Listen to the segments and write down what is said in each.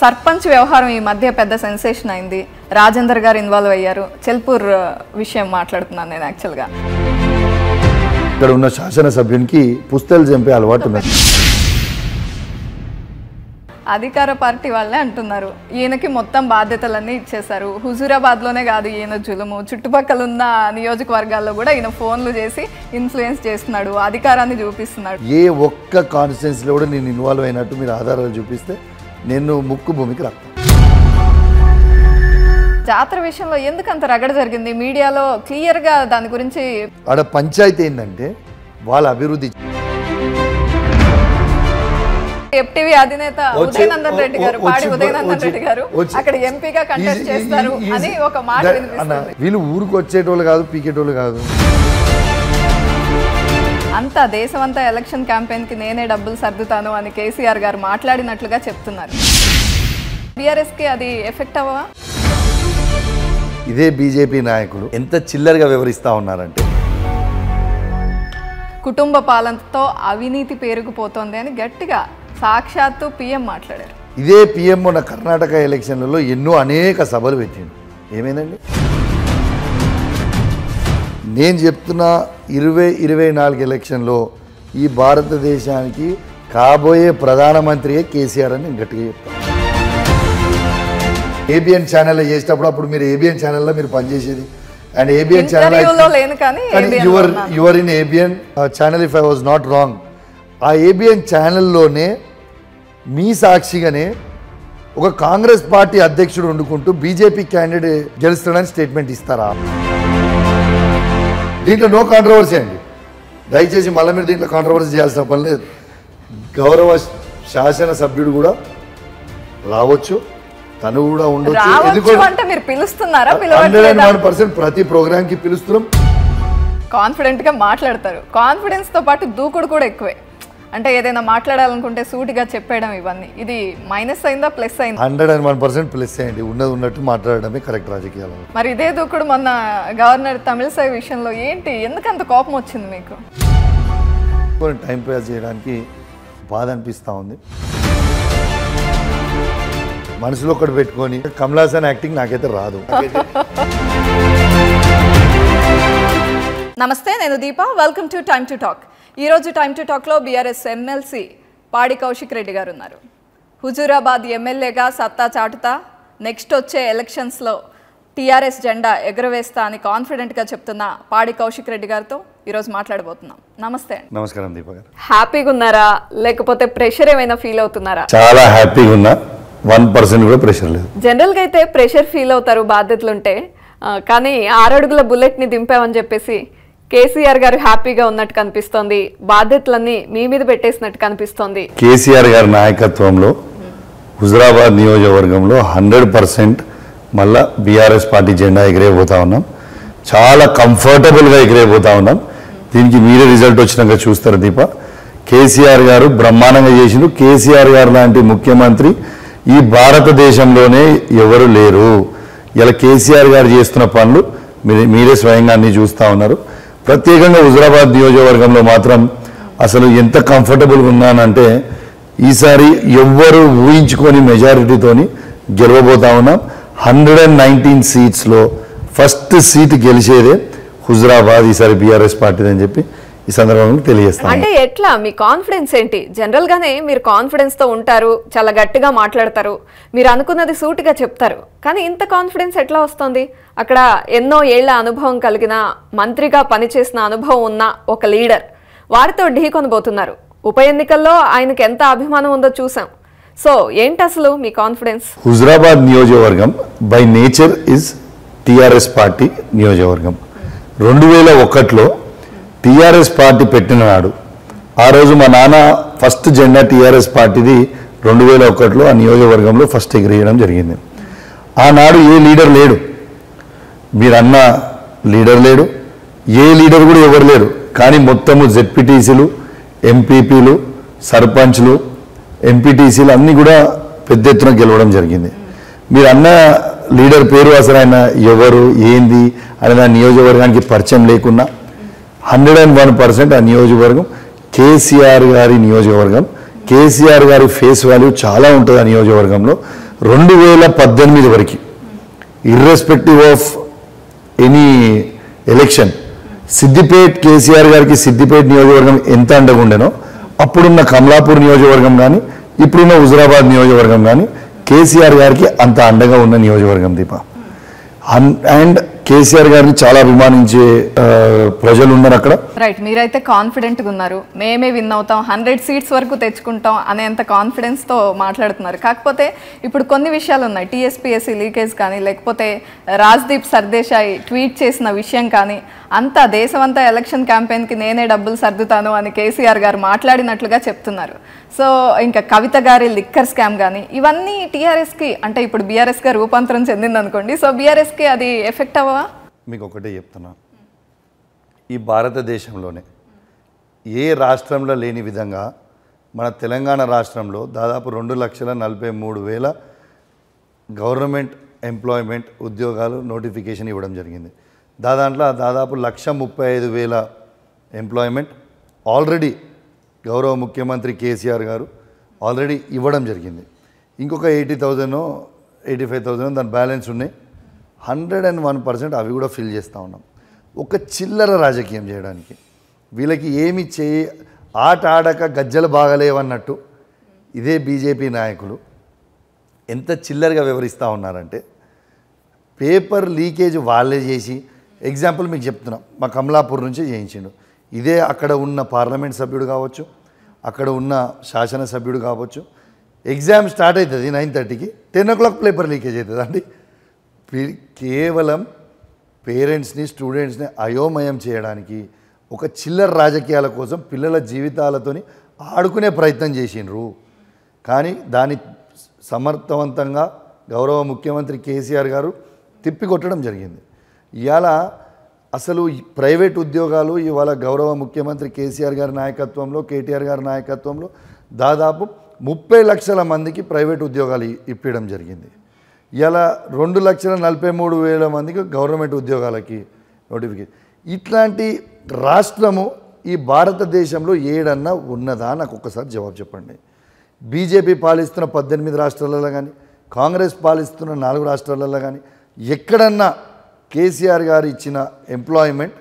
సర్పంచ్ వ్యవహారం ఈ మధ్య పెద్ద సెన్సేషన్ అయింది రాజేందర్ గారు ఇన్వాల్వ్ అయ్యారు చెల్పూర్ విషయం మాట్లాడుతున్నాను నేను యాక్చువల్గా ఇక్కడ ఉన్న శాసనసభ్యునికి పుస్తకాలు చంపే అలవాటు అధికార పార్టీ వాళ్ళే అంటున్నారు ఈయనకి మొత్తం బాధ్యతలన్నీ ఇచ్చేశారు హుజూరాబాద్లోనే కాదు ఈయన జులుము చుట్టుపక్కల ఉన్న నియోజకవర్గాల్లో కూడా ఈయన ఫోన్లు చేసి ఇన్ఫ్లుయెన్స్ చేస్తున్నాడు అధికారాన్ని చూపిస్తున్నాడు ఏ ఒక్క కాన్స్టిట్యున్సీలో కూడా నేను ఇన్వాల్వ్ అయినట్టు మీరు ఆధారాలు చూపిస్తే నేను ముక్కు భూమికి రా జాతర విషయంలో ఎందుకు అంత రగడ జరిగింది మీడియాలో క్లియర్గా దాని గురించి ఆడ పంచాయతీ ఏంటంటే వాళ్ళ అభివృద్ధి అధినేత రెడ్డి గారు రెడ్డి గారు అక్కడ ఎంపీగా అని ఒక మాట వీళ్ళు ఊరికి వచ్చేటోళ్ళు కాదు పీకేటోళ్ళు కాదు అంతా దేశమంతా ఎలక్షన్ క్యాంపెయిన్కి నేనే డబ్బులు సర్దుతాను అని కేసీఆర్ గారు మాట్లాడినట్లుగా చెప్తున్నారు బీఆర్ఎస్కి అది ఎఫెక్ట్ అవ్వవా ఇదే బీజేపీ నాయకులు ఎంత చిల్లరగా వివరిస్తూ ఉన్నారంటే కుటుంబ పాలనతో అవినీతి పేరుకుపోతోంది అని గట్టిగా సాక్షాత్తు పిఎం మాట్లాడారు ఇదే పీఎం మొన్న కర్ణాటక ఎలక్షన్లలో ఎన్నో అనేక సభలు పెట్టింది ఏమైందండి నేను చెప్తున్న ఇరవై ఇరవై నాలుగు ఎలక్షన్లో ఈ భారతదేశానికి కాబోయే ప్రధానమంత్రియే కేసీఆర్ అని నేను గట్టిగా చెప్తాను ఏబిఎన్ ఛానల్లో చేసేటప్పుడు అప్పుడు మీరు ఏబిఎన్ ఛానల్లో మీరు పనిచేసేది and ABN channel your your in ABN channel if I was not wrong ఆ ఏబిఎన్ ఛానల్లోనే మీ సాక్షిగానే ఒక కాంగ్రెస్ పార్టీ అధ్యక్షుడు వండుకుంటూ బీజేపీ క్యాండిడేట్ గెలుస్తాడని స్టేట్మెంట్ ఇస్తారా దీంట్లో నో కాంట్రవర్సీ అండి దయచేసి మళ్ళీ మీరు దీంట్లో కాంట్రవర్సీ చేయాల్సిన పని లేదు గౌరవ శాసన సభ్యుడు కూడా రావచ్చు తను కూడా ఉండొచ్చు ప్రతి ప్రోగ్రామ్ కి పిలుస్తున్నాం కాన్ఫిడెంట్ గా మాట్లాడతారు కాన్ఫిడెన్స్ తో పాటు దూకుడు కూడా ఎక్కువే అంటే ఏదైనా మాట్లాడాలనుకుంటే సూటిగా చెప్పేయడం ఇవన్నీ ఇది మైనస్ అయిందా ప్లస్ అయిందా hundred and one percent plus అయ్యండి ఉన్నది ఉన్నట్టు మాట్లాడడమే కరెక్ట్ రాజకీయాలు మరి ఇదే దూకుడు మొన్న గవర్నర్ తమిళసై విషయంలో ఏంటి ఎందుకంత కోపం వచ్చింది మీకు కొన్ని టైం పాస్ చేయడానికి బాధ అనిపిస్తూ ఉంది మనసులో ఒకటి పెట్టుకొని కమలాసన్ యాక్టింగ్ నాకైతే రాదు నమస్తే నేను Deepa welcome to time to talk ఈరోజు టైం టు టాక్లో బీఆర్ఎస్ ఎమ్మెల్సీ పాడి కౌశిక్ రెడ్డి గారు ఉన్నారు హుజూరాబాద్ ఎమ్మెల్యేగా సత్తా చాటుతా నెక్స్ట్ వచ్చే ఎలక్షన్స్లో టీఆర్ఎస్ జెండా ఎగురవేస్తా అని కాన్ఫిడెంట్గా చెప్తున్న పాడి కౌశిక్ రెడ్డి గారితో ఈరోజు మాట్లాడబోతున్నాం నమస్తే నమస్కారం దీప గారు హ్యాపీగా ఉన్నారా లేకపోతే ప్రెషర్ ఏమైనా ఫీల్ అవుతున్నారా చాలా హ్యాపీగా ఉన్నా వన్ పర్సెంట్ కూడా ప్రెషర్ లేదు జనరల్గా అయితే ప్రెషర్ ఫీల్ అవుతారు బాధ్యతలుంటే కానీ ఆరడుగుల బుల్లెట్ని దింపామని చెప్పేసి కేసీఆర్ గారు హ్యాపీగా ఉన్నట్టు కనిపిస్తోంది బాధ్యతలన్నీ మీ మీద పెట్టేసినట్టు కనిపిస్తోంది కేసీఆర్ గారి నాయకత్వంలో హుజరాబాద్ నియోజకవర్గంలో హండ్రెడ్ పర్సెంట్ మళ్ళా బీఆర్ఎస్ పార్టీ జెండా ఎగిరైపోతా ఉన్నాం చాలా కంఫర్టబుల్గా ఎగిరైపోతా ఉన్నాం దీనికి మీరే రిజల్ట్ వచ్చినాక చూస్తారు దీప కేసీఆర్ గారు బ్రహ్మాండంగా చేసిన కేసీఆర్ గారు లాంటి ముఖ్యమంత్రి ఈ భారతదేశంలోనే ఎవరు లేరు ఇలా కేసీఆర్ గారు చేస్తున్న పనులు మీరే స్వయంగా అన్నీ చూస్తూ ఉన్నారు ప్రత్యేకంగా హుజరాబాద్ నియోజకవర్గంలో మాత్రం అసలు ఎంత కంఫర్టబుల్గా ఉన్నానంటే ఈసారి ఎవ్వరు ఊహించుకొని మెజారిటీతోని గెలవబోతా ఉన్నాం హండ్రెడ్ అండ్ నైన్టీన్ సీట్స్లో ఫస్ట్ సీట్ గెలిచేదే హుజరాబాద్ ఈసారి బీఆర్ఎస్ అని చెప్పి ఈ సందర్భంలో తెలియజేస్తాను అంటే ఎట్లా మీ కాన్ఫిడెన్స్ ఏంటి జనరల్ గానే మీరు కాన్ఫిడెన్స్ తో ఉంటారు చాలా గట్టిగా మాట్లాడతారు మీరు అనుకున్నది సూటిగా చెప్తారు కానీ ఇంత కాన్ఫిడెన్స్ ఎట్లా వస్తుంది అక్కడ ఎన్నో ఏళ్ల అనుభవం కలిగిన మంత్రిగా పనిచేసిన అనుభవం ఉన్న ఒక లీడర్ వారితో ఢీకొనబోతున్నారు ఉప ఎన్నికల్లో ఆయనకు ఎంత అభిమానం ఉందో చూసాం సో ఏంటి అసలు మీ కాన్ఫిడెన్స్ హుజరాబాద్ నియోజకవర్గం by nature is TRS party నియోజకవర్గం రెండు వేల ఒకటిలో టీఆర్ఎస్ పార్టీ పెట్టిన నాడు ఆ రోజు మా నాన్న ఫస్ట్ జెండా టీఆర్ఎస్ పార్టీది రెండు వేల ఒకటిలో ఆ నియోజకవర్గంలో ఫస్ట్ ఎగిరేయడం జరిగింది ఆనాడు ఏ లీడర్ లేడు మీరన్న లీడర్ లేడు ఏ లీడర్ కూడా ఎవరు లేరు కానీ మొత్తము జెడ్పీటీసీలు ఎంపీపీలు సర్పంచ్లు ఎంపీటీసీలు అన్నీ కూడా పెద్ద ఎత్తున గెలవడం జరిగింది మీరు అన్న లీడర్ పేరు అసలు ఆయన ఎవరు ఏంది ఆ నియోజకవర్గానికి పరిచయం లేకున్నా హండ్రెడ్ అండ్ వన్ పర్సెంట్ ఆ నియోజకవర్గం కేసీఆర్ గారి నియోజకవర్గం కేసీఆర్ గారి ఫేస్ వాల్యూ చాలా ఉంటుంది ఆ నియోజకవర్గంలో రెండు వేల పద్దెనిమిది వరకు irrespective of any election Siddipet KCR గారికి సిద్దిపేట్ నియోజకవర్గం ఎంత అండగుండెనో అప్పుడున్న కమలాపూర్ నియోజకవర్గం కానీ ఇప్పుడున్న హుజరాబాద్ నియోజకవర్గం కానీ కేసీఆర్ గారికి అంత అండగా ఉన్న నియోజకవర్గం దీప అండ్ కేసీఆర్ గారిని చాలా అభిమానించే ప్రజలు ఉన్నారు అక్కడ రైట్ మీరైతే కాన్ఫిడెంట్ గా ఉన్నారు మేమే విన్ అవుతాం హండ్రెడ్ సీట్స్ వరకు తెచ్చుకుంటాం అనేంత కాన్ఫిడెన్స్ తో మాట్లాడుతున్నారు కాకపోతే ఇప్పుడు కొన్ని విషయాలు ఉన్నాయి టీఎస్పీఎస్సీ లీకేజ్ కానీ లేకపోతే రాజ్దీప్ సర్దేశాయ్ ట్వీట్ చేసిన విషయం కానీ అంతా దేశమంతా ఎలక్షన్ క్యాంపెయిన్ కి నేనే డబ్బులు సర్దుతాను అని కేసీఆర్ గారు మాట్లాడినట్లుగా చెప్తున్నారు సో ఇంకా కవిత గారి లిక్కర్ స్కామ్ కానీ ఇవన్నీ టీఆర్ఎస్కి అంటే ఇప్పుడు బీఆర్ఎస్గా రూపాంతరం చెందింది అనుకోండి సో బీఆర్ఎస్కి అది ఎఫెక్ట్ అవ్వవా మీకు ఒకటే చెప్తున్నా ఈ భారతదేశంలోనే ఏ రాష్ట్రంలో లేని విధంగా మన తెలంగాణ రాష్ట్రంలో దాదాపు రెండు లక్షల నలభై మూడు వేల గవర్నమెంట్ ఎంప్లాయ్మెంట్ ఉద్యోగాలు నోటిఫికేషన్ ఇవ్వడం జరిగింది దాదాంట్లో దాదాపు లక్ష ముప్పై ఐదు వేల ఎంప్లాయ్మెంట్ ఆల్రెడీ గౌరవ ముఖ్యమంత్రి కేసీఆర్ గారు ఆల్రెడీ ఇవ్వడం జరిగింది ఇంకొక eighty thousand eighty five thousand దాని బ్యాలెన్స్ ఉన్నాయి హండ్రెడ్ అండ్ వన్ పర్సెంట్ అవి కూడా ఫిల్ చేస్తూ ఉన్నాం ఒక చిల్లర రాజకీయం చేయడానికి వీళ్ళకి ఏమి చేయి ఆట ఆడక గజ్జలు బాగలేవన్నట్టు ఇదే బీజేపీ నాయకులు ఎంత చిల్లరగా వివరిస్తూ ఉన్నారంటే పేపర్ లీకేజ్ వాళ్ళే చేసి ఎగ్జాంపుల్ మీకు చెప్తున్నాం మా కమలాపూర్ నుంచి చేయించిండు ఇదే అక్కడ ఉన్న పార్లమెంట్ సభ్యుడు కావచ్చు అక్కడ ఉన్న శాసనసభ్యుడు కావచ్చు ఎగ్జామ్ స్టార్ట్ అవుతుంది నైన్ థర్టీకి ten o'clock paper leakage అవుతుంది అండి కేవలం పేరెంట్స్ని స్టూడెంట్స్ని అయోమయం చేయడానికి ఒక చిల్లర రాజకీయాల కోసం పిల్లల జీవితాలతోని ఆడుకునే ప్రయత్నం చేసిండ్రు కానీ దాని సమర్థవంతంగా గౌరవ ముఖ్యమంత్రి కేసీఆర్ గారు తిప్పికొట్టడం జరిగింది ఇవాళ అసలు ప్రైవేట్ ఉద్యోగాలు ఇవాళ గౌరవ ముఖ్యమంత్రి కేసీఆర్ గారి నాయకత్వంలో కేటీఆర్ గారి నాయకత్వంలో దాదాపు ముప్పై లక్షల మందికి ప్రైవేట్ ఉద్యోగాలు ఇప్పించడం జరిగింది ఇలా రెండు లక్షల నలభై మూడు వేల మందికి గవర్నమెంట్ ఉద్యోగాలకి నోటిఫికేషన్ ఇట్లాంటి రాష్ట్రము ఈ భారతదేశంలో ఏడన్నా ఉన్నదా నాకు ఒక్కసారి జవాబు చెప్పండి బీజేపీ పాలిస్తున్న పద్దెనిమిది రాష్ట్రాలలో కానీ కాంగ్రెస్ పాలిస్తున్న నాలుగు రాష్ట్రాలలో కానీ ఎక్కడన్నా కేసీఆర్ గారు ఇచ్చిన ఎంప్లాయ్మెంట్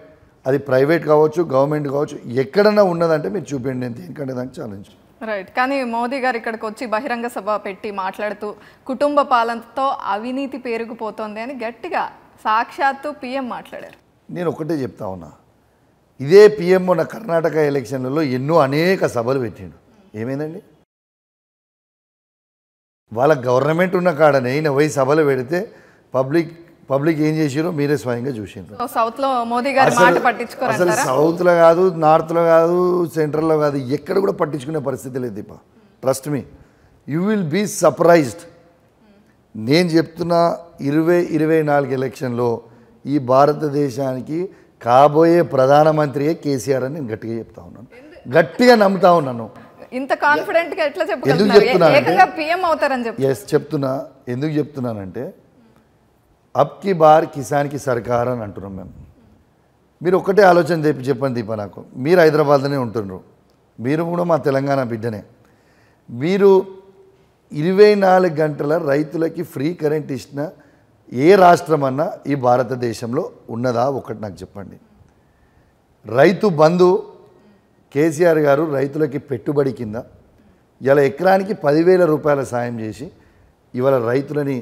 అది ప్రైవేట్ కావచ్చు గవర్నమెంట్ కావచ్చు ఎక్కడన్నా ఉన్నదంటే మీరు చూపించండి నేను దేనికంటే దానికి ఛాలెంజ్ రైట్ కానీ మోదీ గారు ఇక్కడికి వచ్చి బహిరంగ సభ పెట్టి మాట్లాడుతూ కుటుంబ పాలనతో అవినీతి పేరుకుపోతుంది అని గట్టిగా సాక్షాత్తు పిఎం మాట్లాడారు నేను ఒకటే చెప్తా ఉన్నా ఇదే పిఎం మన కర్ణాటక ఎలక్షన్లలో ఎన్నో అనేక సభలు పెట్టిండు ఏమైందండి వాళ్ళ గవర్నమెంట్ ఉన్న కాడనే ఈయన పోయి సభలు పెడితే పబ్లిక్ పబ్లిక్ ఏం చేసిరో మీరే స్వయంగా చూసిండ్రు సౌత్ లో మోదీ గారు మాట అసలు సౌత్ లో కాదు నార్త్ లో కాదు సెంట్రల్ లో కాదు ఎక్కడ కూడా పట్టించుకునే పరిస్థితి లేదు Deepa trust me you will be surprised నేను చెప్తున్న ఇరవై ఇరవై నాలుగు ఎలక్షన్లో ఈ భారతదేశానికి కాబోయే ప్రధానమంత్రియే కేసీఆర్ అని నేను గట్టిగా చెప్తా ఉన్నాను గట్టిగా నమ్ముతా ఉన్నాను ఇంత కాన్ఫిడెంట్ గా ఎట్లా చెప్తున్నా ఎస్ చెప్తున్నా ఎందుకు చెప్తున్నానంటే అబ్కి బార్ కిసాన్కి సర్కార్ అని అంటున్నాం మేము మీరు ఒక్కటే ఆలోచన చెప్పి చెప్పండి దీప నాకు మీరు హైదరాబాద్లోనే ఉంటున్నారు మీరు కూడా మా తెలంగాణ బిడ్డనే మీరు ఇరవై నాలుగు గంటల రైతులకి ఫ్రీ కరెంట్ ఇచ్చిన ఏ రాష్ట్రం అన్నా ఈ భారతదేశంలో ఉన్నదా ఒకటి నాకు చెప్పండి రైతు బంధు కేసీఆర్ గారు రైతులకి పెట్టుబడి కింద ఇలా ఎకరానికి పదివేల రూపాయల సాయం చేసి ఇవాళ రైతులని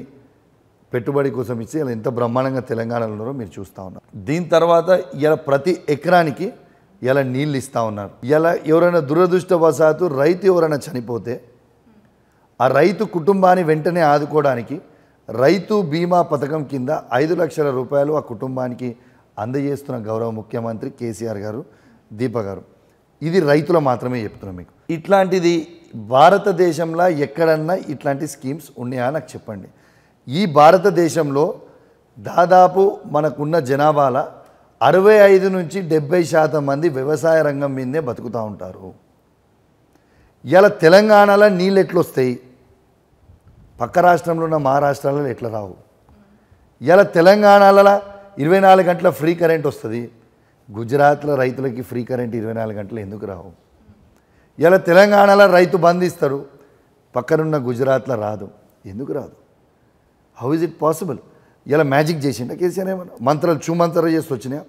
పెట్టుబడి కోసం ఇచ్చి ఇలా ఎంత బ్రహ్మాండంగా తెలంగాణలో ఉన్నారో మీరు చూస్తూ ఉన్నారు దీని తర్వాత ఇలా ప్రతి ఎకరానికి ఇలా నీళ్ళు ఇస్తూ ఉన్నారు ఇలా ఎవరైనా దురదృష్టవశాత్తు రైతు ఎవరైనా చనిపోతే ఆ రైతు కుటుంబాన్ని వెంటనే ఆదుకోవడానికి రైతు బీమా పథకం కింద ఐదు లక్షల రూపాయలు ఆ కుటుంబానికి అందజేస్తున్న గౌరవ ముఖ్యమంత్రి కేసీఆర్ గారు దీప గారు ఇది రైతుల మాత్రమే చెప్తున్నాం మీకు ఇట్లాంటిది భారతదేశంలో ఎక్కడన్నా ఇట్లాంటి స్కీమ్స్ ఉన్నాయా నాకు చెప్పండి ఈ భారతదేశంలో దాదాపు మనకున్న జనాభాల అరవై ఐదు నుంచి డెబ్బై శాతం మంది వ్యవసాయ రంగం మీదే బతుకుతూ ఉంటారు ఇలా తెలంగాణలో నీళ్ళు ఎట్లొస్తాయి పక్క రాష్ట్రంలో ఉన్న మహారాష్ట్రాలలో ఎట్లా రావు ఇలా తెలంగాణలో ఇరవై నాలుగు గంటల ఫ్రీ కరెంట్ వస్తుంది గుజరాత్లో రైతులకి ఫ్రీ కరెంట్ ఇరవై నాలుగు గంటలు ఎందుకు రావు ఇలా తెలంగాణలో రైతు బంధిస్తారు పక్కనున్న గుజరాత్లో రాదు ఎందుకు రాదు హౌ ఇస్ ఇట్ పాసిబుల్ ఇలా మ్యాజిక్ చేసిండ కేసీఆర్ ఏమన్నా మంత్రాలు చూమంత్రాలు చేసి వచ్చినాయా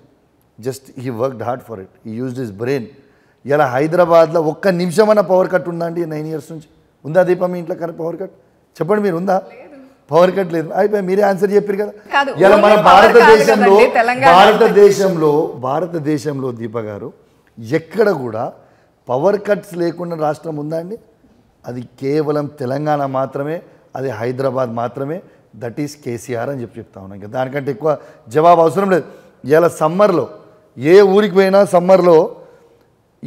just he worked hard for it he used his brain ఇలా హైదరాబాద్లో ఒక్క నిమిషం అన్న పవర్ కట్ ఉందా అండి నైన్ ఇయర్స్ నుంచి ఉందా దీపం మీ ఇంట్లో పవర్ కట్ చెప్పండి మీరు ఉందా పవర్ కట్ లేదు అయిపోయి మీరే ఆన్సర్ చెప్పారు కదా ఇలా మన భారతదేశంలో భారతదేశంలో భారతదేశంలో దీప గారు ఎక్కడ కూడా పవర్ కట్స్ లేకుండా రాష్ట్రం ఉందా అండి అది కేవలం తెలంగాణ మాత్రమే అది హైదరాబాద్ మాత్రమే దట్ ఈస్ కేసీఆర్ అని చెప్పి చెప్తా ఉన్నాం ఇంకా దానికంటే ఎక్కువ జవాబు అవసరం లేదు ఇలా సమ్మర్లో ఏ ఊరికి పోయినా సమ్మర్లో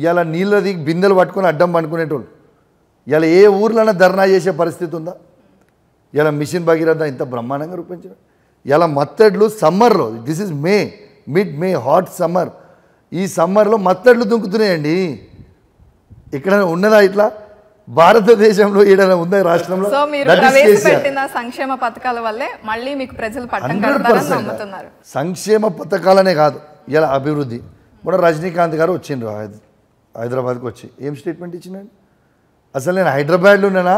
ఇలా దిగి బిందెలు పట్టుకొని అడ్డం పండుకునేటోళ్ళు ఇలా ఏ ఊర్లైనా ధర్నా చేసే పరిస్థితి ఉందా ఇలా మిషన్ భగీరథ ఇంత బ్రహ్మాండంగా రూపించడం ఇలా మత్తడ్లు సమ్మర్లో this is May mid May hot summer ఈ సమ్మర్లో మత్తడ్లు దుంకుతున్నాయండి ఇక్కడ ఉన్నదా ఇట్లా భారతదేశంలో ఏడైనా ఉందా రాష్ట్రంలో సంక్షేమ పథకాల వల్లే మళ్ళీ మీకు ప్రజలు సంక్షేమ పథకాలనే కాదు ఇలా అభివృద్ధి కూడా రజనీకాంత్ గారు వచ్చిండ్రు హైదరాబాద్కి వచ్చి ఏం స్టేట్మెంట్ ఇచ్చిండండి అసలు నేను హైదరాబాద్లో ఉన్నానా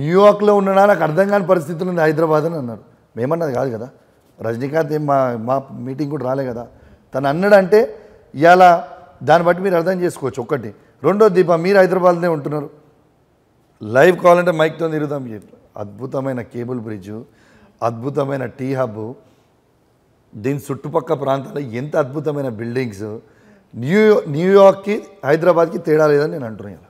న్యూయార్క్లో ఉన్నానా నాకు అర్థం కాని పరిస్థితులు ఉంది హైదరాబాద్ అని అన్నారు మేమన్నది కాదు కదా రజనీకాంత్ ఏం మా మా మీటింగ్ కూడా రాలే కదా తను అన్నాడంటే ఇవాళ దాన్ని బట్టి మీరు అర్థం చేసుకోవచ్చు ఒకటి రెండో దీపం మీరు హైదరాబాద్నే ఉంటున్నారు లైవ్ కావాలంటే మైక్తో తిరుగుదాం అద్భుతమైన కేబుల్ బ్రిడ్జు అద్భుతమైన టీ హబ్ దీని చుట్టుపక్క ప్రాంతాల్లో ఎంత అద్భుతమైన బిల్డింగ్స్ న్యూ న్యూయార్క్కి హైదరాబాద్కి తేడా లేదని నేను అంటున్నాను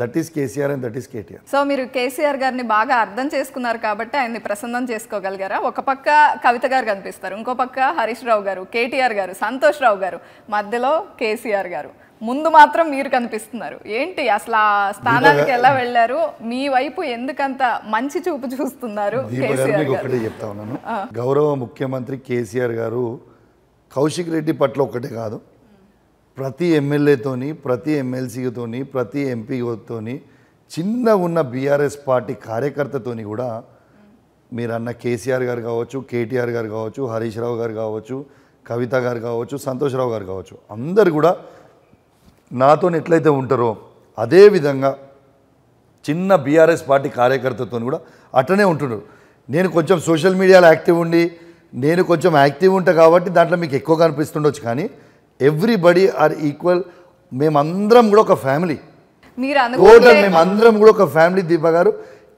that is KCR and that is KTR so మీరు కేసీఆర్ గారిని బాగా అర్థం చేసుకున్నారు కాబట్టి ఆయన్ని ప్రసన్నం చేసుకోగలిగారా ఒక పక్క కవిత గారు కనిపిస్తారు ఇంకో పక్క హరీష్ రావు గారు కేటీఆర్ గారు సంతోష్ రావు గారు మధ్యలో కేసీఆర్ గారు ముందు మాత్రం మీరు కనిపిస్తున్నారు ఏంటి అసలు ఆ స్థానానికి ఎలా వెళ్ళారు మీ వైపు ఎందుకంత మంచి చూపు చూస్తున్నారు చెప్తా ఉన్నాను గౌరవ ముఖ్యమంత్రి కేసీఆర్ గారు కౌశిక్ రెడ్డి పట్ల ఒకటే కాదు ప్రతి ఎమ్మెల్యేతోని ప్రతి ఎమ్మెల్సీతోని ప్రతి ఎంపీతోని చిన్న ఉన్న బీఆర్ఎస్ పార్టీ కార్యకర్తతోని కూడా మీరన్న కేసీఆర్ గారు కావచ్చు కేటీఆర్ గారు కావచ్చు హరీష్ రావు గారు కావచ్చు కవిత గారు కావచ్చు సంతోష్రావు గారు కావచ్చు అందరు కూడా నాతో ఎట్లయితే ఉంటారో అదేవిధంగా చిన్న బీఆర్ఎస్ పార్టీ కార్యకర్తతో కూడా అట్లనే ఉంటున్నారు నేను కొంచెం సోషల్ మీడియాలో యాక్టివ్ ఉండి నేను కొంచెం యాక్టివ్ ఉంటా కాబట్టి దాంట్లో మీకు ఎక్కువ కనిపిస్తుండొచ్చు కానీ ఎవ్రీబడి ఆర్ ఈక్వల్ మేమందరం కూడా ఒక ఫ్యామిలీ టోటల్ మేమందరం కూడా ఒక ఫ్యామిలీ దీప గారు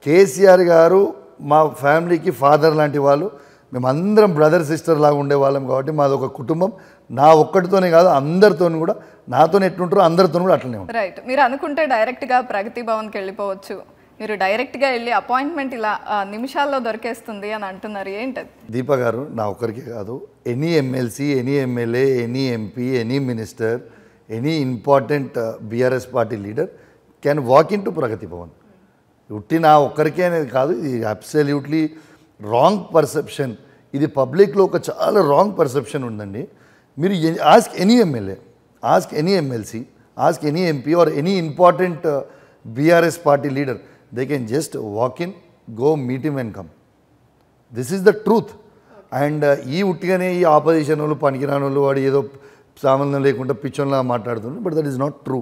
కేసీఆర్ గారు మా ఫ్యామిలీకి ఫాదర్ లాంటి వాళ్ళు మేమందరం బ్రదర్ సిస్టర్ లాగా ఉండేవాళ్ళం కాబట్టి మాది ఒక కుటుంబం నా ఒక్కటితోనే కాదు అందరితోనూ కూడా నాతో ఎట్లుంటారో అందరితో కూడా అట్లనే ఉంటారు రైట్ మీరు అనుకుంటే డైరెక్ట్గా ప్రగతి భవన్కి వెళ్ళిపోవచ్చు మీరు డైరెక్ట్గా వెళ్ళి అపాయింట్మెంట్ ఇలా నిమిషాల్లో దొరికేస్తుంది అని అంటున్నారు ఏంటది దీప గారు నా ఒక్కరికే కాదు any MLC any MLA any MP any minister any important BRS party leader can walk in to Pragati Bhavan ఉట్టి నా ఒక్కరికే అనేది కాదు ఇది అబ్సల్యూట్లీ రాంగ్ పర్సెప్షన్ ఇది పబ్లిక్లో ఒక చాలా రాంగ్ పర్సెప్షన్ ఉందండి మీరు ask any MLA ask any MLC, ask any MP or any important uh, BRS party leader, they can just walk in, go meet him and come. This is and uh, ఈ ఉట్టిగానే ఈ opposition వాళ్ళు పనికిరాని వాడు ఏదో సామాన్యం లేకుండా పిచ్చోన్లా మాట్లాడుతుండ్రు but that is not true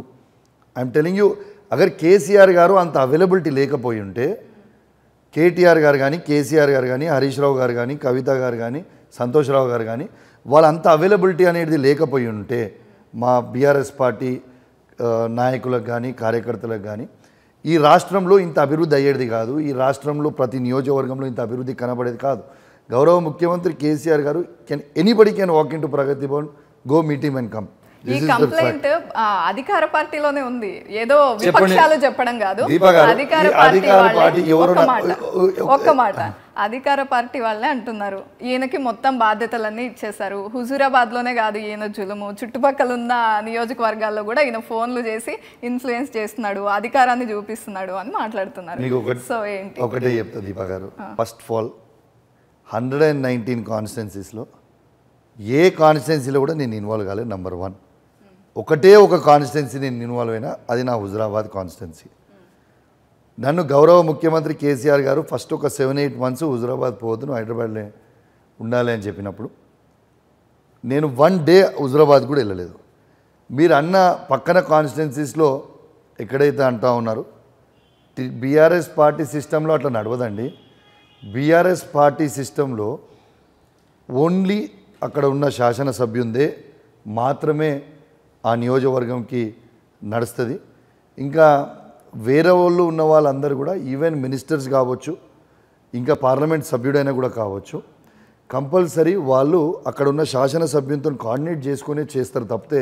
I'm telling you అగర్ కేసీఆర్ గారు అంత అవైలబిలిటీ లేకపోయి ఉంటే కేటీఆర్ గారు కానీ కేసీఆర్ గారు కానీ హరీష్ రావు గారు కానీ కవిత గారు కానీ సంతోష్ రావు గారు కానీ వాళ్ళంత అవైలబిలిటీ అనేది లేకపోయి ఉంటే మా బీఆర్ఎస్ పార్టీ నాయకులకు కానీ కార్యకర్తలకు కానీ ఈ రాష్ట్రంలో ఇంత అభివృద్ధి అయ్యేది కాదు ఈ రాష్ట్రంలో ప్రతి నియోజకవర్గంలో ఇంత అభివృద్ధి కనబడేది కాదు గౌరవ ముఖ్యమంత్రి KCR garu can anybody can walk in to Pragati Bhavan go meeting and come ఈ కంప్లైంట్ అధికార పార్టీలోనే ఉంది ఏదో విపక్షాలు చెప్పడం కాదు అధికార పార్టీ ఎవరు ఒక్క మాట అధికార పార్టీ వాళ్ళే అంటున్నారు ఈయనకి మొత్తం బాధ్యతలన్నీ ఇచ్చేశారు హుజూరాబాద్లోనే కాదు ఈయన జులుము చుట్టుపక్కల ఉన్న నియోజకవర్గాల్లో కూడా ఈయన ఫోన్లు చేసి ఇన్ఫ్లుయెన్స్ చేస్తున్నాడు అధికారాన్ని చూపిస్తున్నాడు అని మాట్లాడుతున్నారు సో ఏంటి ఒకటే చెప్తా Deepa garu first of all hundred and nineteen కాన్స్టిట్యున్సీస్లో ఏ కాన్స్టిట్యున్సీలో కూడా నేను ఇన్వాల్వ్ కాలేదు నెంబర్ వన్ ఒకటే ఒక కాన్స్టిట్యున్సీ నేను ఇన్వాల్వ్ అయినా అది నా హుజరాబాద్ కాన్స్టిట్యున్సీ నన్ను గౌరవ ముఖ్యమంత్రి కేసీఆర్ గారు ఫస్ట్ ఒక సెవెన్ ఎయిట్ మంత్స్ హుజరాబాద్ పోవద్దు హైదరాబాద్లో ఉండాలి అని చెప్పినప్పుడు నేను వన్ డే హుజరాబాద్ కూడా వెళ్ళలేదు మీరు అన్న పక్కన కాన్స్టిట్యున్సీస్లో ఎక్కడైతే అంటా ఉన్నారు బీఆర్ఎస్ పార్టీ సిస్టంలో అట్లా నడవదండి బీఆర్ఎస్ పార్టీ సిస్టంలో ఓన్లీ అక్కడ ఉన్న శాసనసభ్యుందే మాత్రమే ఆ నియోజకవర్గంకి నడుస్తుంది ఇంకా వేరే వాళ్ళు ఉన్న వాళ్ళందరూ కూడా ఈవెన్ మినిస్టర్స్ కావచ్చు ఇంకా పార్లమెంట్ సభ్యుడైనా కూడా కావచ్చు కంపల్సరీ వాళ్ళు అక్కడ ఉన్న శాసనసభ్యులతో కోఆర్డినేట్ చేసుకునే చేస్తారు తప్పితే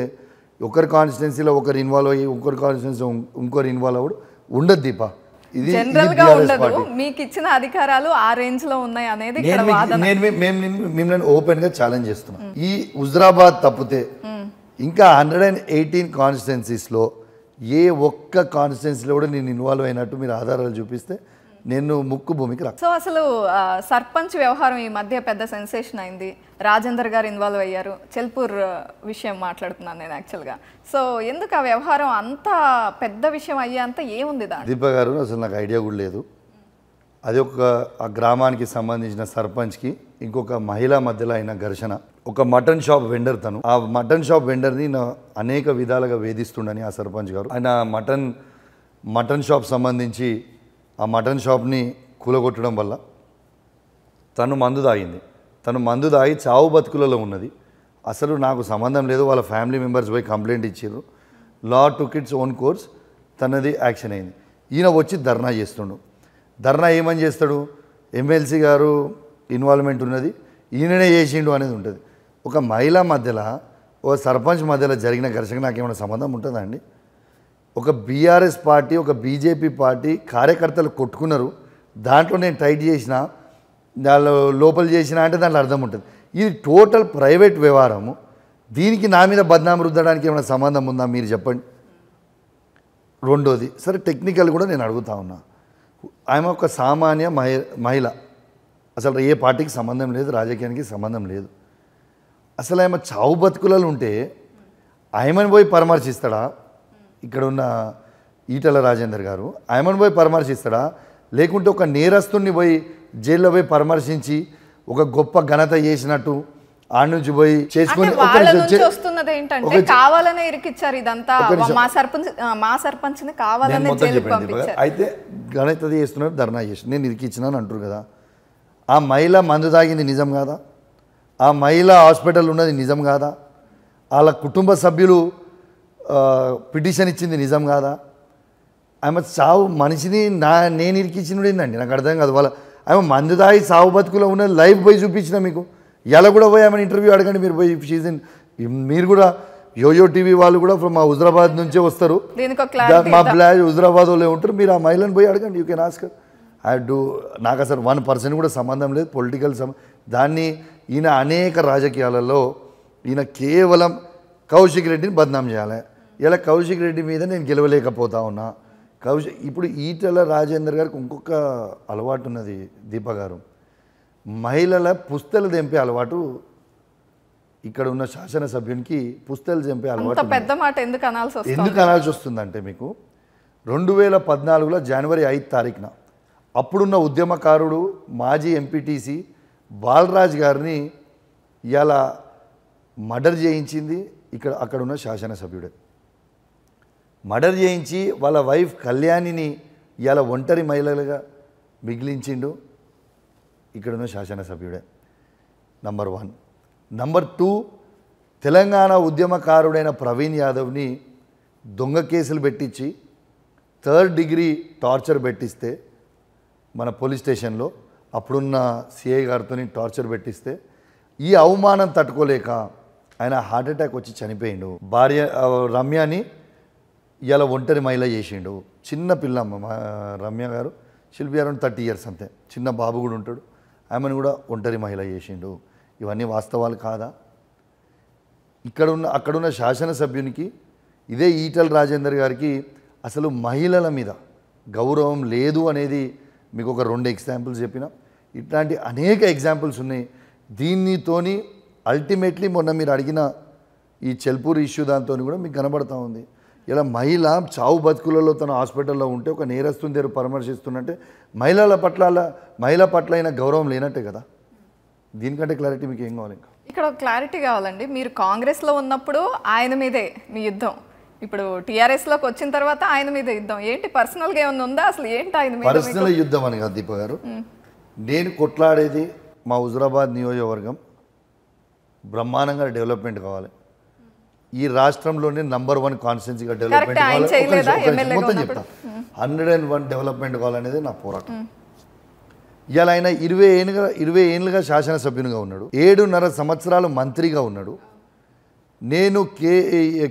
ఒకరి కాన్స్టిట్యున్సీలో ఒకరు ఇన్వాల్వ్ అయ్యి ఇంకొకరి కాన్స్టిట్యున్సీ ఇంకొకరు ఇన్వాల్వ్ అవ్వడు ఉండదు దీపా ఇది మీకు ఇచ్చిన అధికారాలు ఆ రేంజ్ లో ఉన్నాయి అనేది మిమ్మల్ని ఓపెన్ గా ఛాలెంజ్ చేస్తున్నాం ఈ హుజరాబాద్ తప్పితే ఇంకా హండ్రెడ్ అండ్ ఎయిటీన్ కాన్స్టిట్యున్సీస్ లో ఏ ఒక్క కాన్స్టెన్సీలో కూడా నేను ఇన్వాల్వ్ అయినట్టు మీరు ఆధారాలు చూపిస్తే నేను ముక్కు భూమికి రా సో అసలు సర్పంచ్ వ్యవహారం ఈ మధ్య పెద్ద సెన్సేషన్ అయింది రాజేందర్ గారు ఇన్వాల్వ్ అయ్యారు చెల్పూర్ విషయం మాట్లాడుతున్నాను నేను యాక్చువల్గా సో ఎందుకు ఆ వ్యవహారం అంత పెద్ద విషయం అయ్యే అంత ఏముంది దాని దీప గారు అసలు నాకు ఐడియా కూడా లేదు అది ఒక ఆ గ్రామానికి సంబంధించిన సర్పంచ్కి ఇంకొక మహిళా మధ్యలో అయిన ఘర్షణ ఒక మటన్ షాప్ వెండర్ తను ఆ మటన్ షాప్ వెండర్ని నా అనేక విధాలుగా వేధిస్తుండని ఆ సర్పంచ్ గారు ఆయన మటన్ మటన్ షాప్ సంబంధించి ఆ మటన్ షాప్ని కూలగొట్టడం వల్ల తను మందు తాగింది తను మందు తాగి చావు బతుకులలో ఉన్నది అసలు నాకు సంబంధం లేదు వాళ్ళ ఫ్యామిలీ మెంబర్స్ పోయి కంప్లైంట్ ఇచ్చారు law took its own course తనది యాక్షన్ అయింది ఈయన వచ్చి ధర్నా చేస్తుండు ధర్నా ఏమని చేస్తాడు ఎమ్మెల్సీ గారు ఇన్వాల్వ్మెంట్ ఉన్నది ఈయననే చేసిండు అనేది ఉంటుంది ఒక మహిళ మధ్యలో ఓ సర్పంచ్ మధ్యలో జరిగిన ఘర్షణ ఏమైనా సంబంధం ఉంటుందా అండి ఒక బీఆర్ఎస్ పార్టీ ఒక బీజేపీ పార్టీ కార్యకర్తలు కొట్టుకున్నారు దాంట్లో నేను టైట్ చేసిన దాని లోపల చేసిన అంటే దాంట్లో అర్థం ఉంటుంది ఇది టోటల్ ప్రైవేట్ వ్యవహారము దీనికి నా మీద బద్నాం రుద్దడానికి ఏమైనా సంబంధం ఉందా మీరు చెప్పండి రెండోది సరే టెక్నికల్ కూడా నేను అడుగుతా ఉన్నా ఆమె ఒక సామాన్య మహిళ అసలు ఏ పార్టీకి సంబంధం లేదు రాజకీయానికి సంబంధం లేదు అసలు ఆమె చావు బతుకులలో ఉంటే ఆయమని పోయి పరామర్శిస్తాడా ఇక్కడ ఉన్న ఈటల రాజేందర్ గారు ఆయమని పోయి పరామర్శిస్తాడా లేకుంటే ఒక నేరస్తుని పోయి జైల్లో పోయి పరామర్శించి ఒక గొప్ప ఘనత చేసినట్టు ఆడ నుంచి పోయి చేసుకుని వస్తున్నది ఏంటంటే కావాలనే ఇరికిచ్చారు ఇదంతా మా సర్పంచ్ మా సర్పంచ్ అయితే ఘనత చేస్తున్నారు ధర్నా చేసి నేను ఇరికిచ్చిన అంటారు కదా ఆ మహిళ మందు తాగింది నిజం కాదా ఆ మహిళా హాస్పిటల్ ఉన్నది నిజం కాదా వాళ్ళ కుటుంబ సభ్యులు పిటిషన్ ఇచ్చింది నిజం కాదా ఆమె సావు మనిషిని నా నేను ఇరికిచ్చినప్పుడు నాకు అర్థం కాదు వాళ్ళ ఆమె మందు తాగి సావు బతుకులో ఉన్న లైఫ్ పోయి చూపించిన మీకు ఎలా కూడా పోయి ఆమె ఇంటర్వ్యూ అడగండి మీరు పోయి సీజన్ మీరు కూడా యోయో టీవీ వాళ్ళు కూడా ఫ్రమ్ మా హుజరాబాద్ నుంచే వస్తారు మా బ్లాజ్ హుజరాబాద్ వాళ్ళే ఉంటారు మీరు ఆ మహిళను పోయి అడగండి you can ask her I do నాకు అసలు వన్ పర్సెంట్ కూడా సంబంధం లేదు పొలిటికల్ సంబంధం దాన్ని ఈయన అనేక రాజకీయాలలో ఈయన కేవలం కౌశిక్ రెడ్డిని బద్నాం చేయాలి ఇలా కౌశిక్ రెడ్డి మీద నేను గెలవలేకపోతా ఉన్నా కౌశి ఇప్పుడు ఈటల రాజేందర్ గారికి ఇంకొక అలవాటు ఉన్నది దీప గారు మహిళల పుస్తలు తెంపే అలవాటు ఇక్కడ ఉన్న శాసనసభ్యునికి పుస్తలు చంపే అలవాటు పెద్ద మాట ఎందుకు అనాల్సి ఎందుకు అనాల్సి వస్తుందంటే మీకు రెండు వేల పద్నాలుగులో జనవరి ఐదు తారీఖున అప్పుడున్న ఉద్యమకారుడు మాజీ ఎంపీటీసీ బాలరాజ్ గారిని ఇలా మర్డర్ చేయించింది ఇక్కడ అక్కడ ఉన్న శాసనసభ్యుడే మర్డర్ చేయించి వాళ్ళ వైఫ్ కళ్యాణిని ఇలా ఒంటరి మహిళలుగా మిగిలించిండు ఇక్కడున్న శాసనసభ్యుడే number one number two Telangana ఉద్యమకారుడైన ప్రవీణ్ యాదవ్ని దొంగ కేసులు పెట్టించి థర్డ్ డిగ్రీ టార్చర్ పెట్టిస్తే మన పోలీస్ స్టేషన్లో అప్పుడున్న సిఐ గారితో టార్చర్ పెట్టిస్తే ఈ అవమానం తట్టుకోలేక ఆయన హార్ట్అటాక్ వచ్చి చనిపోయిండు భార్య రమ్యాని ఇలా ఒంటరి మహిళ చేసిండు చిన్న పిల్ల రమ్య గారు శిల్పి అరౌండ్ థర్టీ ఇయర్స్ అంతే చిన్న బాబు కూడా ఉంటాడు ఆమెను కూడా ఒంటరి మహిళ చేసిండు ఇవన్నీ వాస్తవాలు కాదా ఇక్కడున్న అక్కడున్న శాసనసభ్యునికి ఇదే ఈటల రాజేందర్ గారికి అసలు మహిళల మీద గౌరవం లేదు అనేది మీకు ఒక రెండు ఎగ్జాంపుల్స్ చెప్పినా ఇట్లాంటి అనేక ఎగ్జాంపుల్స్ ఉన్నాయి దీనితోని అల్టిమేట్లీ మొన్న మీరు అడిగిన ఈ చెల్పూర్ ఇష్యూ దాంతో కూడా మీకు కనబడతా ఉంది ఇలా మహిళ చావు బతుకులలో తన హాస్పిటల్లో ఉంటే ఒక నేరస్తుని దగ్గర పరామర్శిస్తున్నట్టే మహిళల పట్ల మహిళ పట్ల అయిన గౌరవం లేనట్టే కదా దీనికంటే క్లారిటీ మీకు ఏం కావాలి ఇంకా ఇక్కడ క్లారిటీ కావాలండి మీరు కాంగ్రెస్లో ఉన్నప్పుడు ఆయన మీదే మీ యుద్ధం ఇప్పుడు టీఆర్ఎస్లోకి వచ్చిన తర్వాత ఆయన మీద యుద్ధం ఏంటి పర్సనల్గా ఏమైనా ఉందా అసలు ఏంటి ఆయన పర్సనల్ యుద్ధం అని కదా దీప గారు నేను కొట్లాడేది మా హుజురాబాద్ నియోజకవర్గం బ్రహ్మాండంగా డెవలప్మెంట్ కావాలి ఈ రాష్ట్రంలోనే నంబర్ వన్ కాన్స్టిట్యున్సీగా డెవలప్మెంట్ కావాలి మొత్తం చెప్తా హండ్రెడ్ అండ్ వన్ డెవలప్మెంట్ కావాలనేది నా పోరాటం ఇవాళ ఆయన ఇరవై ఏళ్ళుగా ఇరవై ఏళ్ళుగా శాసనసభ్యునిగా ఉన్నాడు ఏడున్నర సంవత్సరాలు మంత్రిగా ఉన్నాడు నేను కే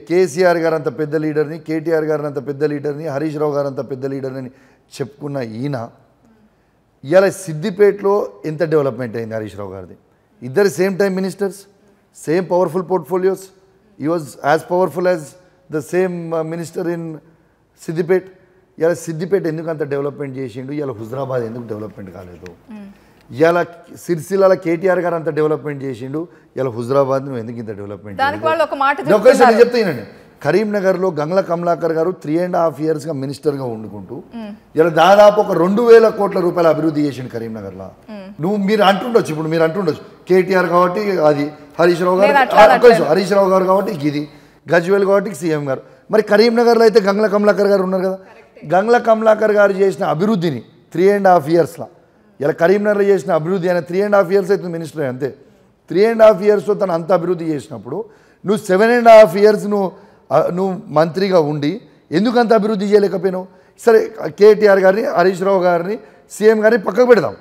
కేసీఆర్ గారు అంత పెద్ద లీడర్ని కేటీఆర్ గారు అంత పెద్ద లీడర్ని హరీష్ రావు గారు అంత పెద్ద లీడర్ని చెప్పుకున్న ఈయన ఇవాళ సిద్దిపేటలో ఎంత డెవలప్మెంట్ అయింది హరీష్ రావు గారిది ఇద్దరు same time ministers same powerful portfolios he was as powerful as the same minister in Siddipet ఇలా సిద్దిపేట ఎందుకు అంత డెవలప్మెంట్ చేసిండు ఇలా హుజరాబాద్ ఎందుకు డెవలప్మెంట్ కాలేదు hmm. ఇలా సిరిసిల్లాల కేటీఆర్ గారు అంత డెవలప్మెంట్ చేసిండు ఇలా హుజరాబాద్ నువ్వు ఎందుకు ఇంత డెవలప్మెంట్ చెప్తాను కరీంనగర్లో గంగ్ల కమలాకర్ గారు త్రీ అండ్ హాఫ్ ఇయర్స్గా మినిస్టర్గా వండుకుంటూ ఇలా దాదాపు ఒక రెండు వేల కోట్ల రూపాయలు అభివృద్ధి చేసిండు కరీంనగర్లో నువ్వు మీరు అంటుండొచ్చు ఇప్పుడు మీరు అంటుండొచ్చు కేటీఆర్ కాబట్టి అది హరీష్ రావు గారు హరీష్ రావు గారు కాబట్టి ఇది గజ్వేల్ కాబట్టి సీఎం గారు మరి కరీంనగర్లో అయితే గంగ్ల కమలాకర్ గారు ఉన్నారు కదా గంగ్ల కమలాకర్ గారు చేసిన అభివృద్ధిని త్రీ అండ్ హాఫ్ ఇయర్స్లో ఇలా కరీంనగర్లో చేసిన అభివృద్ధి అయిన త్రీ అండ్ హాఫ్ ఇయర్స్ అయితే మినిస్టర్ అంతే త్రీ అండ్ హాఫ్ ఇయర్స్తో తను అంత అభివృద్ధి చేసినప్పుడు నువ్వు సెవెన్ అండ్ హాఫ్ ఇయర్స్ నువ్వు నువ్వు మంత్రిగా ఉండి ఎందుకంత అభివృద్ధి చేయలేకపోయినావు సరే కేటీఆర్ గారిని హరీష్ రావు గారిని సీఎం గారిని పక్కకు పెడదాం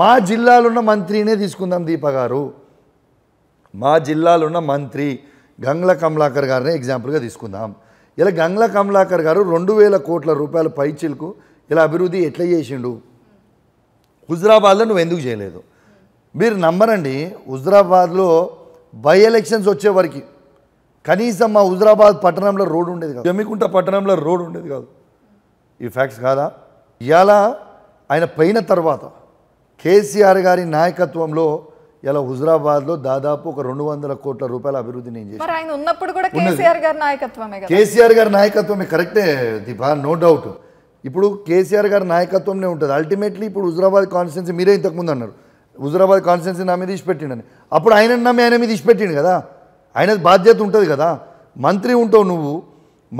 మా జిల్లాలో ఉన్న మంత్రినే తీసుకుందాం దీప గారు మా జిల్లాలో ఉన్న మంత్రి గంగ్ల కమలాకర్ గారిని ఎగ్జాంపుల్గా తీసుకుందాం ఇలా గంగ్ల కమలాకర్ గారు రెండు వేల కోట్ల రూపాయల పైచిలకు ఇలా అభివృద్ధి ఎట్లా చేసిండు హుజరాబాద్లో నువ్వు ఎందుకు చేయలేదు మీరు నమ్మరండి హుజరాబాద్లో బై ఎలక్షన్స్ వచ్చే కనీసం మా హుజరాబాద్ పట్టణంలో రోడ్డు ఉండేది కాదు జమ్మికుంట పట్టణంలో రోడ్డు ఉండేది కాదు ఈ ఫ్యాక్ట్స్ కాదా ఇలా ఆయన పైన తర్వాత కేసీఆర్ గారి నాయకత్వంలో ఇలా హుజరాబాద్లో దాదాపు ఒక రెండు వందల కోట్ల రూపాయల అభివృద్ధి నేను చేశాను ఉన్నప్పుడు కూడా కేసీఆర్ గారి నాయకత్వమే కేసీఆర్ గారి నాయకత్వమే కరెక్టే దీపా నో డౌట్ ఇప్పుడు కేసీఆర్ గారి నాయకత్వంలో ఉంటుంది అల్టిమేట్లీ ఇప్పుడు హుజరాబాద్ కాన్స్టిట్యున్సీ మీరే ఇంతకుముందు అన్నారు హుజరాబాద్ కాన్స్టిట్యున్సీ నా మీద తీసిపెట్టిండని అప్పుడు ఆయన నమ్మి ఆయన మీద తీసిపెట్టిండు కదా ఆయనది బాధ్యత ఉంటుంది కదా మంత్రి ఉంటావు నువ్వు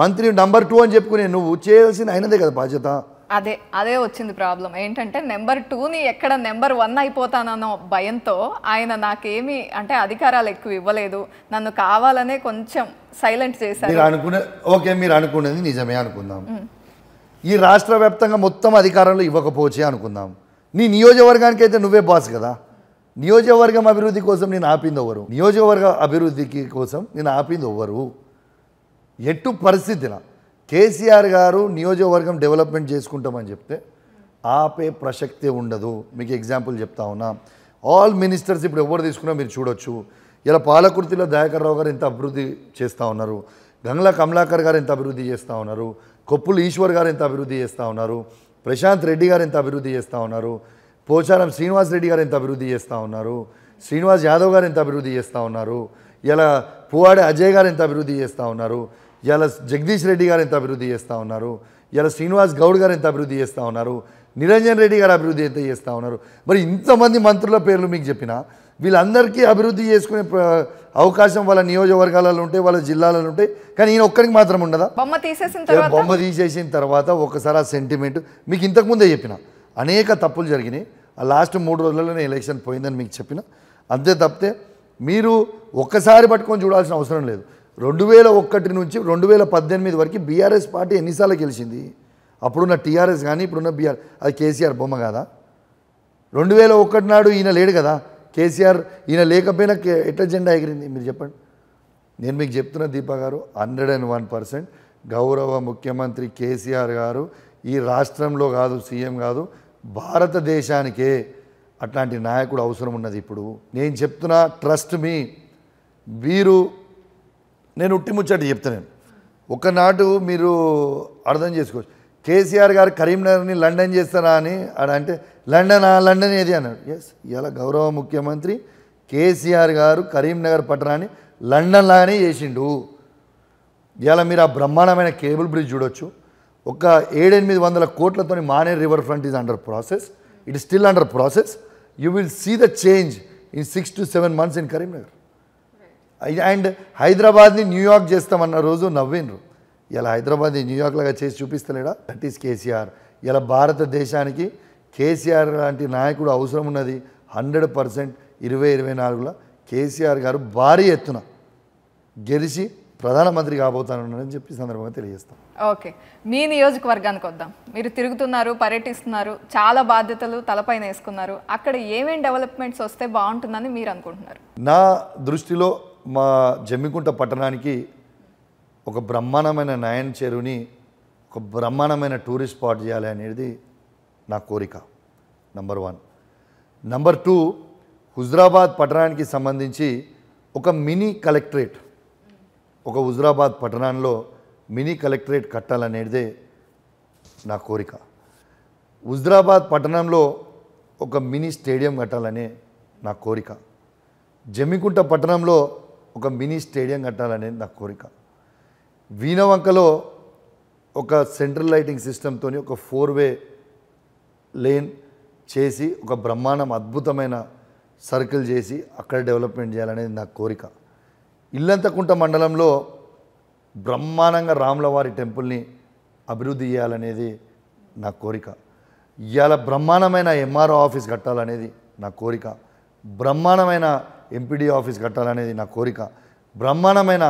మంత్రి నంబర్ టూ అని చెప్పుకునే నువ్వు చేయాల్సింది ఆయనదే కదా బాధ్యత అదే అదే వచ్చింది ప్రాబ్లం ఏంటంటే నెంబర్ టూని ఎక్కడ నెంబర్ వన్ అయిపోతానో భయంతో ఆయన నాకేమి అంటే అధికారాలు ఎక్కువ ఇవ్వలేదు నన్ను కావాలనే కొంచెం సైలెంట్ చేశారు అనుకునే ఓకే మీరు అనుకునేది నిజమే అనుకుందాం ఈ రాష్ట్ర వ్యాప్తంగా మొత్తం అధికారంలో ఇవ్వకపోవచ్చే అనుకుందాం నీ నియోజకవర్గానికి అయితే నువ్వే బాస్ కదా నియోజకవర్గం అభివృద్ధి కోసం నేను ఆపింది ఎవరు నియోజకవర్గ అభివృద్ధికి కోసం నేను ఆపింది ఎవ్వరు ఎట్టు పరిస్థితిన కేసీఆర్ గారు నియోజకవర్గం డెవలప్మెంట్ చేసుకుంటామని చెప్తే ఆపే ప్రసక్తే ఉండదు మీకు ఎగ్జాంపుల్ చెప్తా ఉన్నా ఆల్ మినిస్టర్స్ ఇప్పుడు ఎవరు తీసుకున్నా మీరు చూడొచ్చు ఇలా పాలకుర్తిలో దయాకర్ రావు గారు ఇంత అభివృద్ధి చేస్తూ ఉన్నారు గంగ్లా కమలాకర్ గారు ఎంత అభివృద్ధి చేస్తూ ఉన్నారు కొప్పులు ఈశ్వర్ గారు ఎంత అభివృద్ధి చేస్తూ ఉన్నారు ప్రశాంత్ రెడ్డి గారు ఎంత అభివృద్ధి చేస్తూ ఉన్నారు పోచారం శ్రీనివాస్ రెడ్డి గారు ఎంత అభివృద్ధి చేస్తూ ఉన్నారు శ్రీనివాస్ యాదవ్ గారు ఎంత అభివృద్ధి చేస్తూ ఉన్నారు ఇలా పువ్వాడి అజయ్ గారు ఎంత అభివృద్ధి చేస్తూ ఉన్నారు ఇలా జగదీష్ రెడ్డి గారు ఎంత అభివృద్ధి చేస్తూ ఉన్నారు ఇలా శ్రీనివాస్ గౌడ్ గారు ఎంత అభివృద్ధి చేస్తూ ఉన్నారు నిరంజన్ రెడ్డి గారు అభివృద్ధి ఎంత చేస్తూ ఉన్నారు మరి ఇంతమంది మంత్రుల పేర్లు మీకు చెప్పిన వీళ్ళందరికీ అభివృద్ధి చేసుకునే అవకాశం వాళ్ళ నియోజకవర్గాలలో ఉంటే వాళ్ళ జిల్లాలలో ఉంటే కానీ ఈయన ఒక్కరికి మాత్రం ఉండదా బొమ్మ తీసేసిన తర్వాత బొమ్మ తీసేసిన తర్వాత ఒకసారి ఆ సెంటిమెంట్ మీకు ఇంతకుముందే చెప్పిన అనేక తప్పులు జరిగినాయి ఆ లాస్ట్ మూడు రోజుల్లోనే ఎలక్షన్ పోయిందని మీకు చెప్పిన అంతే తప్పితే మీరు ఒక్కసారి పట్టుకొని చూడాల్సిన అవసరం లేదు రెండు వేల ఒక్కటి నుంచి రెండు వేల పద్దెనిమిది వరకు బీఆర్ఎస్ పార్టీ ఎన్నిసార్లు గెలిచింది అప్పుడున్న టీఆర్ఎస్ కానీ ఇప్పుడున్న బీఆర్ అది కేసీఆర్ బొమ్మ కాదా రెండు వేల ఒకటి నాడు ఈయన లేడు కదా కేసీఆర్ ఈయన లేకపోయినా ఎట్లా జెండా ఎగిరింది మీరు చెప్పండి నేను మీకు చెప్తున్న దీపా గారు హండ్రెడ్ అండ్ వన్ పర్సెంట్ గౌరవ ముఖ్యమంత్రి కేసీఆర్ గారు ఈ రాష్ట్రంలో కాదు సీఎం కాదు భారతదేశానికే అట్లాంటి నాయకుడు అవసరం ఉన్నది ఇప్పుడు నేను చెప్తున్నా ట్రస్ట్ మీ వీరు నేను ఉట్టి ముచ్చట చెప్తాను ఒకనాటు మీరు అర్థం చేసుకోవచ్చు కేసీఆర్ గారు కరీంనగర్ని లండన్ చేస్తారా అని అంటే లండన్ ఆ లండన్ ఏది అన్నాడు ఎస్ ఇలా గౌరవ ముఖ్యమంత్రి కేసీఆర్ గారు కరీంనగర్ పట్టణాన్ని లండన్ లాగానే చేసిండు ఇలా మీరు ఆ బ్రహ్మాండమైన కేబుల్ బ్రిడ్జ్ చూడొచ్చు ఒక ఏడెనిమిది వందల కోట్లతో Manair river front is under process it is still under process you will see the change in six to seven months in Karimnagar and హైదరాబాద్ని న్యూయార్క్ చేస్తామన్న రోజు నవ్విండ్రు ఇలా హైదరాబాద్ని న్యూయార్క్ లాగా చేసి చూపిస్తలేడా దట్ ఈస్ కేసీఆర్ ఇలా భారతదేశానికి కేసీఆర్ లాంటి నాయకుడు అవసరం ఉన్నది హండ్రెడ్ పర్సెంట్ ఇరవై ఇరవై నాలుగులో కేసీఆర్ గారు భారీ ఎత్తున గెలిచి ప్రధానమంత్రి కాబోతానని చెప్పి సందర్భంగా తెలియజేస్తాం ఓకే మీ నియోజకవర్గానికి వద్దాం మీరు తిరుగుతున్నారు పర్యటిస్తున్నారు చాలా బాధ్యతలు తలపైన వేసుకున్నారు అక్కడ ఏమేమి డెవలప్మెంట్స్ వస్తే బాగుంటుందని మీరు అనుకుంటున్నారు నా దృష్టిలో మా జమ్మికుంట పట్టణానికి ఒక బ్రహ్మాండమైన నయన్ చెరువుని ఒక బ్రహ్మాండమైన టూరిస్ట్ స్పాట్ చేయాలి అనేది నా కోరిక number one number two Huzurabad పట్టణానికి సంబంధించి ఒక మినీ కలెక్టరేట్ ఒక హుజరాబాద్ పట్టణంలో మినీ కలెక్టరేట్ కట్టాలనేదే నా కోరిక హుజరాబాద్ పట్టణంలో ఒక మినీ స్టేడియం కట్టాలనే నా కోరిక జమ్మికుంట పట్టణంలో ఒక మినీ స్టేడియం కట్టాలనే నా కోరిక వీణవంకలో ఒక సెంట్రల్ లైటింగ్ సిస్టమ్తో ఒక ఫోర్ వే లేన్ చేసి ఒక బ్రహ్మాండం అద్భుతమైన సర్కిల్ చేసి అక్కడ డెవలప్మెంట్ చేయాలనేది నా కోరిక ఇల్లంతకుంట మండలంలో బ్రహ్మాండంగా రాములవారి టెంపుల్ని అభివృద్ధి చేయాలనేది నా కోరిక ఇవాళ బ్రహ్మాండమైన ఎంఆర్ఓ ఆఫీస్ కట్టాలనేది నా కోరిక బ్రహ్మాండమైన ఎంపీడీ ఆఫీస్ కట్టాలనేది నా కోరిక బ్రహ్మాండమైన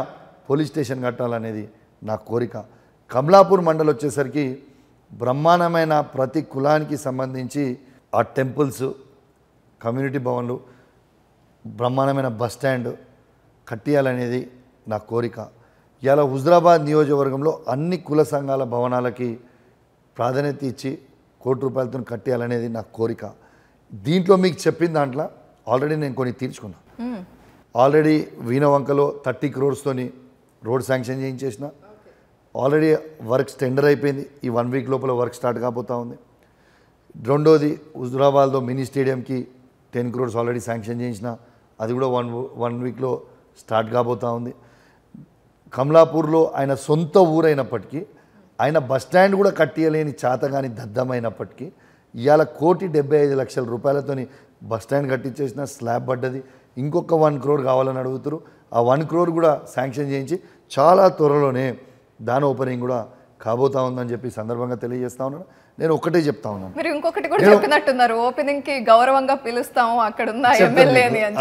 పోలీస్ స్టేషన్ కట్టాలనేది నా కోరిక కమలాపూర్ మండల్ వచ్చేసరికి బ్రహ్మాండమైన ప్రతి కులానికి సంబంధించి ఆ టెంపుల్స్ కమ్యూనిటీ భవన్లు బ్రహ్మాండమైన బస్ స్టాండ్ కట్టియాలనేది నా కోరిక ఇలా హుజరాబాద్ నియోజకవర్గంలో అన్ని కుల సంఘాల భవనాలకి ప్రాధాన్యత ఇచ్చి కోటి రూపాయలతో కట్టేయాలనేది నా కోరిక దీంట్లో మీకు చెప్పిన దాంట్లో ఆల్రెడీ నేను కొన్ని తీర్చుకున్నా ఆల్రెడీ వీణవంకలో థర్టీ క్రోడ్స్తోని రోడ్ శాంక్షన్ చేయించేసిన ఆల్రెడీ వర్క్స్ టెండర్ అయిపోయింది ఈ వన్ వీక్ లోపల వర్క్ స్టార్ట్ కాబోతా ఉంది రెండోది హుజరాబాద్లో మినీ స్టేడియంకి టెన్ క్రోర్స్ ఆల్రెడీ శాంక్షన్ చేయించిన అది కూడా వన్ వన్ వీక్లో స్టార్ట్ కాబోతూ ఉంది కమలాపూర్లో ఆయన సొంత ఊరైనప్పటికీ ఆయన బస్టాండ్ కూడా కట్టియలేని చాతగాని దద్దమైనప్పటికీ ఇవాళ కోటి డెబ్బై ఐదు లక్షల రూపాయలతోని బస్టాండ్ కట్టించేసిన స్లాబ్ పడ్డది ఇంకొక వన్ క్రోర్ కావాలని అడుగుతారు ఆ వన్ క్రోర్ కూడా శాంక్షన్ చేయించి చాలా త్వరలోనే దాని ఓపెనింగ్ కూడా కాబోతా ఉందని చెప్పి సందర్భంగా తెలియజేస్తా ఉన్నాను నేను ఒకటే చెప్తా ఉన్నాను మీరు ఇంకొకటి కూడా చెప్పినట్టున్నారు ఓపెనింగ్ కి గౌరవంగా పిలుస్తాము అక్కడ ఉన్న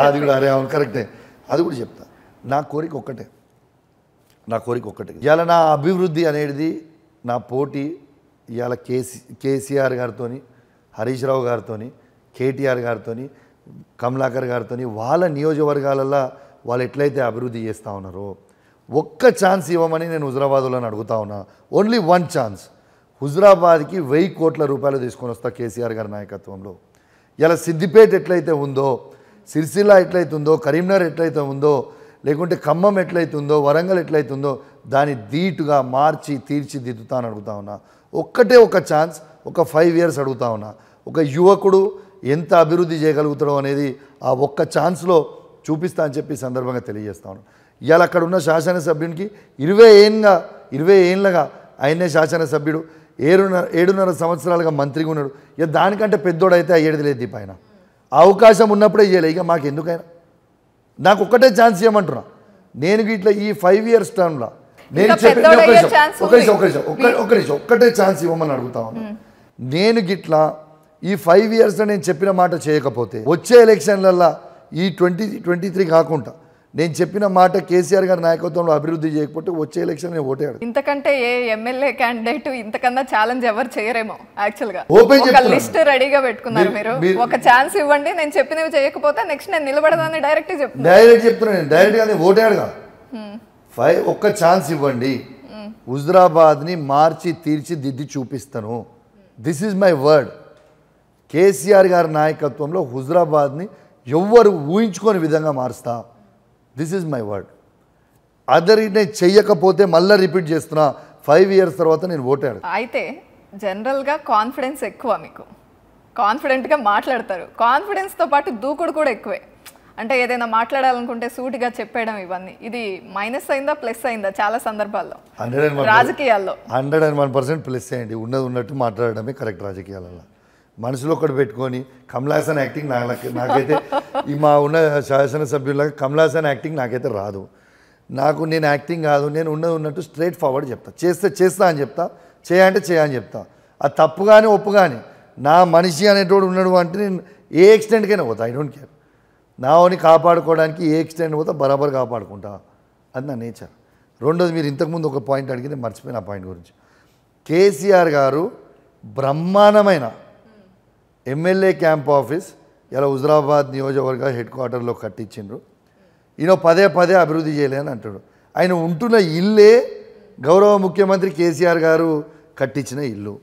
అది కూడా అరే అవును కరెక్టే అది కూడా చెప్తాను నా కోరిక ఒక్కటే నా కోరిక ఒక్కటే ఇవాళ నా అభివృద్ధి అనేది నా పోటీ ఇవాళ కేసీ కేసీఆర్ గారితో హరీష్ రావు గారితో కేటీఆర్ గారితో కమలాకర్ గారితో వాళ్ళ నియోజకవర్గాలలో వాళ్ళు ఎట్లయితే అభివృద్ధి చేస్తూ ఉన్నారో ఒక్క ఛాన్స్ ఇవ్వమని నేను హుజరాబాద్లోని అడుగుతా ఉన్నా ఓన్లీ వన్ ఛాన్స్ హుజరాబాద్కి వెయ్యి కోట్ల రూపాయలు తీసుకొని వస్తా కేసీఆర్ గారి నాయకత్వంలో ఇలా సిద్దిపేట ఎట్లయితే ఉందో సిరిసిల్ల ఎట్లయితే ఉందో కరీంనగర్ ఎట్లయితే ఉందో లేకుంటే ఖమ్మం ఎట్లయితుందో వరంగల్ ఎట్లయితుందో దాని ధీటుగా మార్చి అని అడుగుతా ఉన్నా ఒక్కటే ఒక ఛాన్స్ ఒక ఫైవ్ ఇయర్స్ అడుగుతా ఉన్నా ఒక యువకుడు ఎంత అభివృద్ధి చేయగలుగుతాడో అనేది ఆ ఒక్క ఛాన్స్లో చూపిస్తా అని చెప్పి సందర్భంగా తెలియజేస్తాను ఇవాళ అక్కడ ఉన్న శాసనసభ్యునికి ఇరవై ఏళ్ళగా ఇరవై ఏళ్ళగా ఆయనే శాసనసభ్యుడు ఏడున్నర ఏడున్నర సంవత్సరాలుగా మంత్రిగా ఉన్నాడు ఇక దానికంటే పెద్దోడైతే అయ్యేది లేదు దీపాయన అవకాశం ఉన్నప్పుడే చేయలే ఇక మాకు ఎందుకైనా నాకు ఒక్కటే ఛాన్స్ ఇవ్వమంటున్నా నేను ఇట్లా ఈ ఫైవ్ ఇయర్స్ టర్మ్లో నేను చెప్పిన ఒక్కటే ఛాన్స్ ఇవ్వమని అడుగుతా ఉన్నా నేను గిట్లా ఈ ఫైవ్ ఇయర్స్లో నేను చెప్పిన మాట చేయకపోతే వచ్చే ఎలక్షన్లల్లో ఈ ట్వంటీ ట్వంటీ త్రీ కాకుండా నేను చెప్పిన మాట కేసీఆర్ గారి నాయకత్వంలో అభివృద్ధి చేయకపోతే వచ్చే ఎలక్షన్ నేను ఓటేయను ఇంతకంటే ఏ ఎమ్మెల్యే క్యాండిడేట్ ఇంతకన్నా ఛాలెంజ్ ఎవరు చేయరేమో యాక్చువల్ గా ఒక లిస్ట్ రెడీగా పెట్టుకున్నారు మీరు ఒక ఛాన్స్ ఇవ్వండి నేను చెప్పినవి చేయకపోతే నెక్స్ట్ నేను నిలబడదాన్ని డైరెక్ట్ చెప్తాను డైరెక్ట్ చెప్తున్నాను డైరెక్ట్ గా నేను ఓటేయడుగా ఫైవ్ ఒక్క ఛాన్స్ ఇవ్వండి హుజరాబాద్ ని మార్చి దిద్ది చూపిస్తాను this is my word KCR గారి నాయకత్వంలో హుజరాబాద్ని ఎవ్వరు ఊహించుకోని విధంగా మారుస్తా this is my word other నేను చెయ్యకపోతే మళ్ళీ రిపీట్ చేస్తున్నా ఫైవ్ ఇయర్స్ తర్వాత నేను ఓటాడు అయితే జనరల్గా కాన్ఫిడెన్స్ ఎక్కువ మీకు కాన్ఫిడెంట్గా మాట్లాడతారు కాన్ఫిడెన్స్తో పాటు దూకుడు కూడా ఎక్కువే అంటే ఏదైనా మాట్లాడాలనుకుంటే సూటిగా చెప్పేయడం ఇవన్నీ ఇది మైనస్ అయిందా ప్లస్ అయిందా చాలా సందర్భాల్లో హండ్రెడ్ రాజకీయాల్లో hundred and one percent plus అయ్యండి ఉన్నది ఉన్నట్టు మాట్లాడడమే కరెక్ట్ రాజకీయాలలో మనసులో ఒకటి పెట్టుకొని కమలాసన్ యాక్టింగ్ నాకు నాకైతే ఈ మా ఉన్న శాసనసభ్యులాగా కమలాసన్ యాక్టింగ్ నాకైతే రాదు నాకు నేను యాక్టింగ్ కాదు నేను ఉన్నది ఉన్నట్టు స్ట్రైట్ ఫార్వర్డ్ చెప్తా చేస్తే చేస్తా అని చెప్తా చేయంటే చేయని చెప్తా అది తప్పు కానీ ఒప్పు కానీ నా మనిషి అనేటోడు ఉన్నాడు అంటే నేను ఏ ఎక్స్టెంట్కైనా పోతా ఐ డోంట్ కేర్ నా ఓని కాపాడుకోవడానికి ఏ ఎక్స్టెంట్ పోతా బరాబర్ కాపాడుకుంటా అది నా నేచర్ రెండోది మీరు ఇంతకుముందు ఒక పాయింట్ అడిగితే మర్చిపోయిన ఆ పాయింట్ గురించి కేసీఆర్ గారు బ్రహ్మాండమైన ఎమ్మెల్యే క్యాంప్ ఆఫీస్ ఇలా హుజరాబాద్ నియోజకవర్గ హెడ్ క్వార్టర్లో కట్టించిండ్రు ఈయన పదే పదే అభివృద్ధి అని అంటాడు ఆయన ఉంటున్న ఇల్లే గౌరవ ముఖ్యమంత్రి కేసీఆర్ గారు కట్టించిన ఇల్లు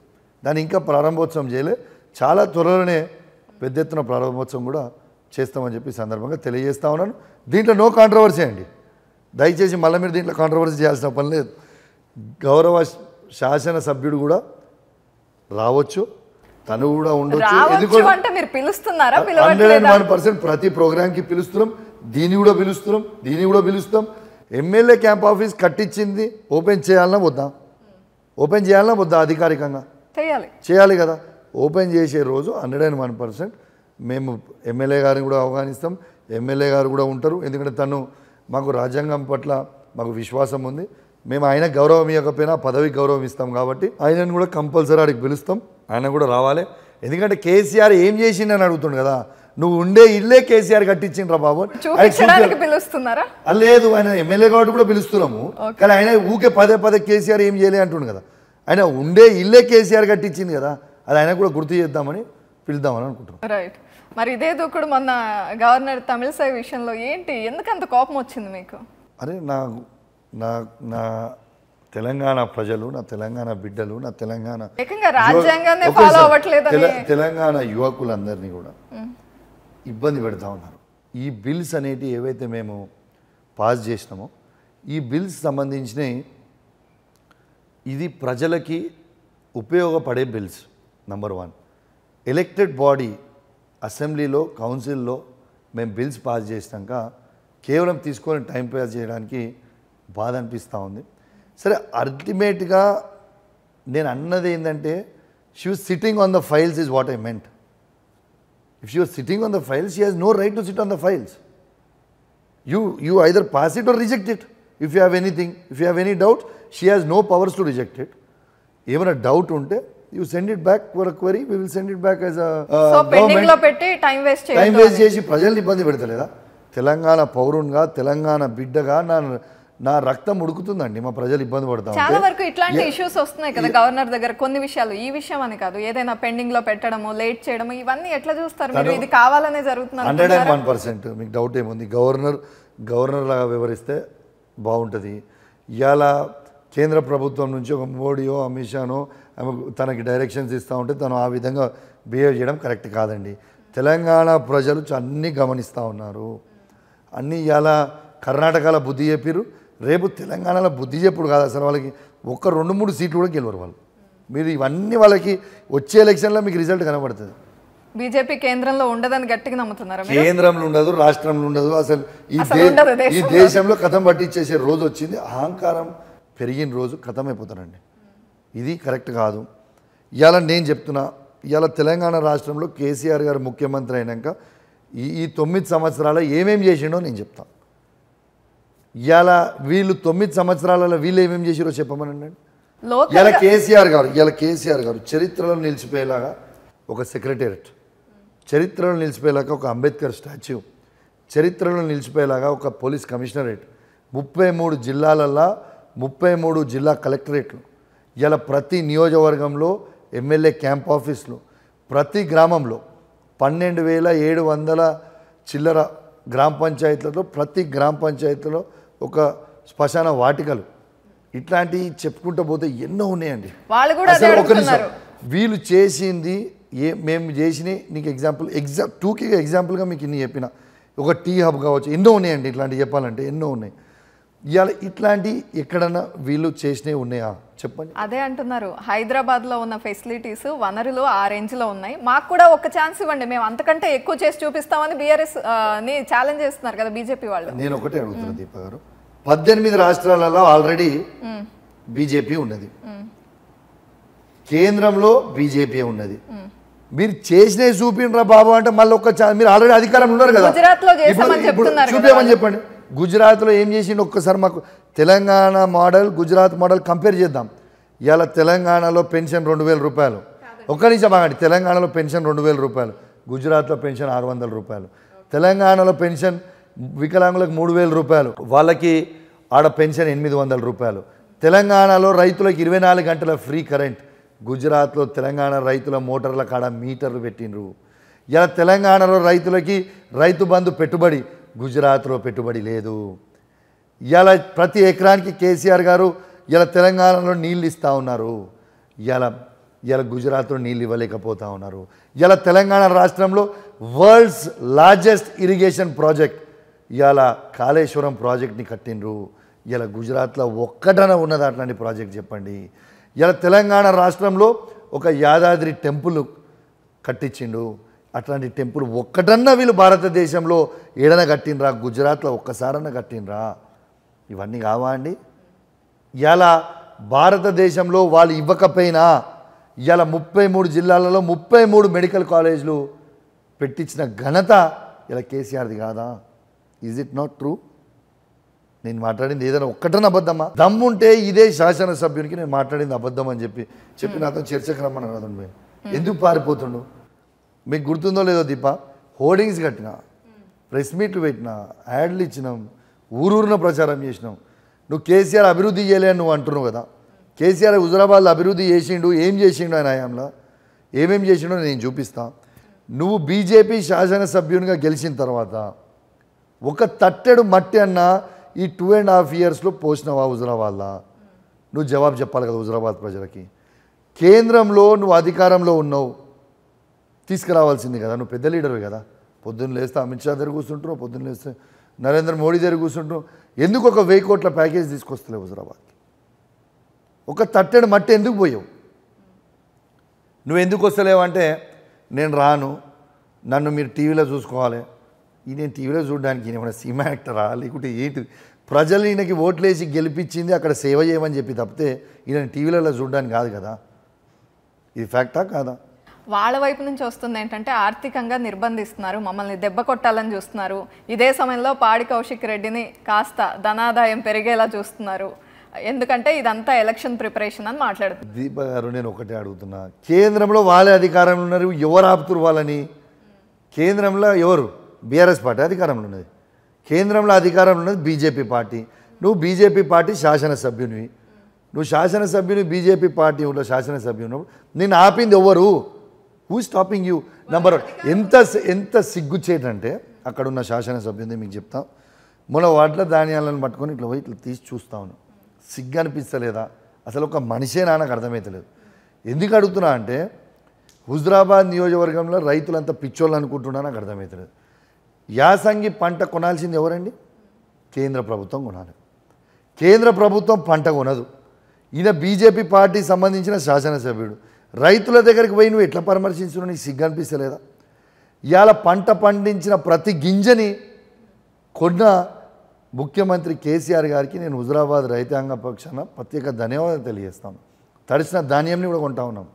దాని ఇంకా ప్రారంభోత్సవం చేయలే చాలా త్వరలోనే పెద్ద ఎత్తున ప్రారంభోత్సవం కూడా చేస్తామని చెప్పి సందర్భంగా తెలియజేస్తా ఉన్నాను దీంట్లో నో కాంట్రవర్సీ అండి దయచేసి మళ్ళీ మీరు దీంట్లో కాంట్రవర్సీ చేయాల్సిన పని లేదు గౌరవ శాసనసభ్యుడు కూడా రావచ్చు తను కూడా ఉండొచ్చు అంటే మీరు పిలుస్తున్నారా హండ్రెడ్ అండ్ వన్ పర్సెంట్ ప్రతి పిలుస్తున్నాం దీన్ని కూడా పిలుస్తున్నాం దీన్ని కూడా పిలుస్తాం ఎమ్మెల్యే క్యాంప్ ఆఫీస్ కట్టించింది ఓపెన్ చేయాలన్నా వద్దా ఓపెన్ చేయాలన్నా వద్దా అధికారికంగా చేయాలి కదా ఓపెన్ చేసే రోజు హండ్రెడ్ అండ్ వన్ పర్సెంట్ మేము ఎమ్మెల్యే గారిని కూడా అవగానిస్తాం ఎమ్మెల్యే గారు కూడా ఉంటారు ఎందుకంటే తను మాకు రాజ్యాంగం పట్ల మాకు విశ్వాసం ఉంది మేము ఆయన గౌరవం ఇవ్వకపోయినా పదవి గౌరవం ఇస్తాం కాబట్టి ఆయనను కూడా కంపల్సరీ ఆడికి పిలుస్తాం ఆయన కూడా రావాలి ఎందుకంటే కేసీఆర్ ఏం చేసిండని అడుగుతుండు కదా నువ్వు ఉండే ఇల్లే కేసీఆర్ కట్టించిండ్రా బాబు పిలుస్తున్నారా లేదు ఆయన ఎమ్మెల్యే కాబట్టి కూడా పిలుస్తున్నాము కానీ ఆయన ఊకే పదే పదే కేసీఆర్ ఏం చేయలే అంటుండు కదా ఆయన ఉండే ఇల్లే కేసీఆర్ కట్టించింది కదా అది ఆయన కూడా గుర్తు చేద్దామని పిలుద్దామని అనుకుంటున్నాం రైట్ మరి ఇదే దూకుడు మొన్న గవర్నర్ తమిళసాయి విషయంలో ఏంటి ఎందుకంత కోపం వచ్చింది మీకు అరే నా నా నా తెలంగాణ ప్రజలు నా తెలంగాణ బిడ్డలు నా తెలంగాణ తెలంగాణ యువకులందరినీ కూడా ఇబ్బంది పెడతా ఉన్నారు ఈ బిల్స్ అనేటివి ఏవైతే మేము పాస్ చేసినామో ఈ బిల్స్ సంబంధించినవి ఇది ప్రజలకి ఉపయోగపడే bills number one elected body అసెంబ్లీలో కౌన్సిల్లో మేము బిల్స్ పాస్ చేసినాక కేవలం తీసుకొని టైం పాస్ చేయడానికి బాధ అనిపిస్తూ ఉంది సరే అల్టిమేట్గా నేను అన్నది ఏంటంటే she was sitting on the files is what I meant if she was sitting on the files she has no right to sit on the files you you either pass it or reject it if you have anything if you have any doubt she has no powers to reject it ఏమైనా doubt ఉంటే you send it back for query we will send it back as time waste time waste చేసి ప్రజల్ని ఇబ్బంది పెడతలేదా తెలంగాణ పౌరునిగా తెలంగాణ బిడ్డగా నా నా రక్తం ఉడుకుతుందండి మా ప్రజలు ఇబ్బంది పడతాం చాలా వరకు ఇట్లాంటి ఇష్యూస్ వస్తున్నాయి కదా గవర్నర్ దగ్గర కొన్ని విషయాలు ఈ విషయం అని కాదు ఏదైనా పెండింగ్ లో పెట్టడము లేట్ చేయడము ఇవన్నీ ఎట్లా చూస్తారు ఇది కావాలనే జరుగుతుంది హండ్రెడ్ అండ్ వన్ పర్సెంట్ మీకు డౌట్ ఏముంది గవర్నర్ గవర్నర్ లాగా వివరిస్తే బాగుంటుంది ఇవాళ కేంద్ర ప్రభుత్వం నుంచి ఒక మోడీయో అమిత్ షానో తనకి డైరెక్షన్స్ ఇస్తూ ఉంటే తను ఆ విధంగా బిహేవ్ చేయడం కరెక్ట్ కాదండి తెలంగాణ ప్రజలు అన్నీ గమనిస్తూ ఉన్నారు అన్నీ ఇవాళ కర్ణాటకలో బుద్ధి చెప్పారు రేపు తెలంగాణలో బుద్ధి చెప్పుడు కాదు అసలు వాళ్ళకి ఒక్క రెండు మూడు సీట్లు కూడా గెలవరు వాళ్ళు మీరు ఇవన్నీ వాళ్ళకి వచ్చే ఎలక్షన్లో మీకు రిజల్ట్ కనబడుతుంది బీజేపీ కేంద్రంలో ఉండదని గట్టిగా నమ్ముతున్నారు కేంద్రంలో ఉండదు రాష్ట్రంలో ఉండదు అసలు ఈ ఈ దేశంలో కథం పట్టించేసే రోజు వచ్చింది అహంకారం పెరిగిన రోజు కథమైపోతారండి ఇది కరెక్ట్ కాదు ఇవాళ నేను చెప్తున్నా ఇవాళ తెలంగాణ రాష్ట్రంలో కేసీఆర్ గారు ముఖ్యమంత్రి అయినాక ఈ ఈ తొమ్మిది సంవత్సరాల ఏమేమి చేసిండో నేను చెప్తాను ఇలా వీళ్ళు తొమ్మిది సంవత్సరాలలో వీళ్ళు ఏమేమి చేసిరో చెప్పమనండి ఇలా కేసీఆర్ గారు ఇలా కేసీఆర్ గారు చరిత్రలో నిలిచిపోయేలాగా ఒక సెక్రటేరియట్ చరిత్రలో నిలిచిపోయేలాగా ఒక అంబేద్కర్ స్టాచ్యూ చరిత్రలో నిలిచిపోయేలాగా ఒక పోలీస్ కమిషనరేట్ ముప్పై మూడు జిల్లాలల్లో ముప్పై మూడు జిల్లా కలెక్టరేట్లు ఇలా ప్రతి నియోజకవర్గంలో ఎమ్మెల్యే క్యాంప్ ఆఫీసులు ప్రతి గ్రామంలో పన్నెండు వేల ఏడు వందల చిల్లర గ్రామ పంచాయతీలతో ప్రతి గ్రామ పంచాయతీలో ఒక శ్మశాన వాటికలు ఇట్లాంటివి చెప్పుకుంటూ పోతే ఎన్నో ఉన్నాయండి వాళ్ళు కూడా ఒక వీళ్ళు చేసింది ఏ మేము చేసిన నీకు ఎగ్జాంపుల్ ఎగ్జా టూకి ఎగ్జాంపుల్గా మీకు ఇన్ని చెప్పిన ఒక టీ హబ్ కావచ్చు ఎన్నో ఉన్నాయండి ఇట్లాంటివి చెప్పాలంటే ఎన్నో ఉన్నాయి ఇవాళ ఇట్లాంటి ఎక్కడన్నా వీళ్ళు చేసినవి ఉన్నాయా చెప్పండి అదే అంటున్నారు హైదరాబాద్ లో ఉన్న ఫెసిలిటీస్ వనరులు ఆ రేంజ్ లో ఉన్నాయి మాకు కూడా ఒక ఛాన్స్ ఇవ్వండి మేము అంతకంటే ఎక్కువ చేసి చూపిస్తామని బీఆర్ఎస్ ని ఛాలెంజ్ చేస్తున్నారు కదా బీజేపీ వాళ్ళు నేను ఒకటే అడుగుతున్నాను దీప గారు పద్దెనిమిది రాష్ట్రాలలో ఆల్రెడీ బీజేపీ ఉన్నది కేంద్రంలో బీజేపీ ఉన్నది మీరు చేసిన చూపిండ్రా బాబు అంటే మళ్ళీ ఒక్క మీరు ఆల్రెడీ అధికారంలో ఉన్నారు కదా చూపేమని చెప్పండి గుజరాత్లో ఏం చేసిండు ఒక్కసారి మాకు Telangana model Gujarat model compare చేద్దాం ఇవాళ తెలంగాణలో పెన్షన్ రెండు వేల రూపాయలు ఒక్క నిమిషం బాగండి తెలంగాణలో పెన్షన్ రెండు వేల రూపాయలు గుజరాత్లో పెన్షన్ ఆరు వందల రూపాయలు తెలంగాణలో పెన్షన్ వికలాంగులకు మూడు వేల రూపాయలు వాళ్ళకి ఆడ పెన్షన్ ఎనిమిది వందల రూపాయలు తెలంగాణలో రైతులకు ఇరవై నాలుగు గంటల ఫ్రీ కరెంట్ గుజరాత్లో తెలంగాణ రైతుల మోటార్ల కాడ మీటర్లు పెట్టినరు ఇలా తెలంగాణలో రైతులకి రైతు బంధు పెట్టుబడి గుజరాత్లో పెట్టుబడి లేదు ఇలా ప్రతి ఎకరానికి కేసీఆర్ గారు ఇలా తెలంగాణలో నీళ్ళు ఇస్తూ ఉన్నారు ఇలా ఇలా గుజరాత్లో నీళ్ళు ఇవ్వలేకపోతూ ఉన్నారు ఇలా తెలంగాణ రాష్ట్రంలో వరల్డ్స్ లార్జెస్ట్ ఇరిగేషన్ ప్రాజెక్ట్ ఇవాళ కాళేశ్వరం ప్రాజెక్ట్ని కట్టినరు ఇలా గుజరాత్లో ఒక్కటన ఉన్నదా అట్లాంటి ప్రాజెక్ట్ చెప్పండి ఇలా తెలంగాణ రాష్ట్రంలో ఒక యాదాద్రి టెంపుల్ కట్టించిండు అట్లాంటి టెంపుల్ ఒక్కటన్నా వీళ్ళు భారతదేశంలో ఏడన కట్టినరా గుజరాత్లో ఒక్కసారన్నా కట్టినరా ఇవన్నీ కావా అండి ఇలా భారతదేశంలో వాళ్ళు ఇవ్వకపోయినా ఇలా ముప్పై మూడు జిల్లాలలో ముప్పై మూడు మెడికల్ కాలేజీలు పెట్టించిన ఘనత ఇలా కేసీఆర్ది కాదా ఈజ్ ఇట్ నాట్ ట్రూ నేను మాట్లాడింది ఏదైనా ఒక్కటన అబద్ధమా దమ్ముంటే ఇదే శాసనసభ్యునికి నేను మాట్లాడింది అబద్ధం అని చెప్పి చెప్పి నాతో చర్చకు కాదు కదండి hmm. ఎందుకు పారిపోతుండు మీకు గుర్తుందో లేదో దీప హోర్డింగ్స్ కట్టిన ప్రెస్ మీట్లు పెట్టిన యాడ్లు ఇచ్చినాం ఊరూరున ప్రచారం చేసినాం నువ్వు కేసీఆర్ అభివృద్ధి చేయలే నువ్వు అంటున్నావు కదా కేసీఆర్ హుజరాబాద్లో అభివృద్ధి చేసిండు ఏం చేసిండు ఆయన హయాంలో ఏమేం చేసిండో నేను చూపిస్తాను నువ్వు బీజేపీ శాసనసభ్యునిగా గెలిచిన తర్వాత ఒక తట్టెడు మట్టి అన్న ఈ టూ అండ్ హాఫ్ ఇయర్స్లో పోసినవా హుజరాబాద్లా నువ్వు జవాబు చెప్పాలి కదా హుజరాబాద్ ప్రజలకి కేంద్రంలో నువ్వు అధికారంలో ఉన్నావు తీసుకురావాల్సింది కదా నువ్వు పెద్ద లీడరు కదా పొద్దున్న లేస్తే అమిత్ షా దగ్గర కూర్చుంటారు పొద్దున్న లేస్తే నరేంద్ర మోడీ దగ్గర కూర్చుంటారు ఎందుకు ఒక వెయ్యి కోట్ల ప్యాకేజ్ తీసుకొస్తలేవు హుజరాబాద్ ఒక తట్టెడు మట్టి ఎందుకు పోయావు నువ్వు ఎందుకు వస్తలేవు అంటే నేను రాను నన్ను మీరు టీవీలో చూసుకోవాలి ఈయన టీవీలో చూడడానికి ఈయన ఏమైనా సినిమా యాక్టరా లేకుంటే ఏంటి ప్రజలు ఈయనకి ఓట్లేసి గెలిపించింది అక్కడ సేవ చేయమని చెప్పి తప్పితే ఈయన టీవీలలో చూడడానికి కాదు కదా ఇది ఫ్యాక్టా కాదా వాళ్ళ వైపు నుంచి వస్తుంది ఏంటంటే ఆర్థికంగా నిర్బంధిస్తున్నారు మమ్మల్ని దెబ్బ కొట్టాలని చూస్తున్నారు ఇదే సమయంలో పాడి కౌశిక్ రెడ్డిని కాస్త ధనాదాయం పెరిగేలా చూస్తున్నారు ఎందుకంటే ఇదంతా ఎలక్షన్ ప్రిపరేషన్ అని మాట్లాడుతుంది దీప గారు నేను ఒకటే అడుగుతున్నా కేంద్రంలో వాళ్ళే అధికారంలో ఉన్నారు ఎవరు ఆపుతురు వాళ్ళని కేంద్రంలో ఎవరు బీఆర్ఎస్ పార్టీ అధికారంలో ఉన్నది కేంద్రంలో అధికారంలో ఉన్నది బీజేపీ పార్టీ నువ్వు బీజేపీ పార్టీ శాసనసభ్యునివి నువ్వు శాసనసభ్యుని బీజేపీ పార్టీ ఉన్న శాసనసభ్యు ఉన్నప్పుడు నేను ఆపింది ఎవరు who stopping you number one ఎంత ఎంత సిగ్గుచ్చేటంటే అక్కడ ఉన్న శాసనసభ్యుని మీకు చెప్తాం మన వడ్ల ధాన్యాలను పట్టుకొని ఇట్లా పోయి ఇట్లా తీసి చూస్తాను సిగ్గు అనిపిస్తలేదా అసలు ఒక మనిషే నాకు అర్థమవుతలేదు ఎందుకు అడుగుతున్నా అంటే హుజరాబాద్ నియోజకవర్గంలో రైతులంతా పిచ్చోళ్ళు అనుకుంటున్నా నాకు అర్థమవుతలేదు యాసంగి పంట కొనాల్సింది ఎవరండి కేంద్ర ప్రభుత్వం కొనాలి కేంద్ర ప్రభుత్వం పంట కొనదు ఈయన బీజేపీ పార్టీ సంబంధించిన శాసనసభ్యుడు రైతుల దగ్గరికి పోయి నువ్వు ఎట్లా పరామర్శించు నీకు సిగ్గు అనిపిస్తలేదా ఇవాళ పంట పండించిన ప్రతి గింజని కొన్న ముఖ్యమంత్రి కేసీఆర్ గారికి నేను హుజరాబాద్ రైతాంగ పక్షాన ప్రత్యేక ధన్యవాదాలు తెలియజేస్తాను తడిసిన ధాన్యంని కూడా కొంటా ఉన్నాం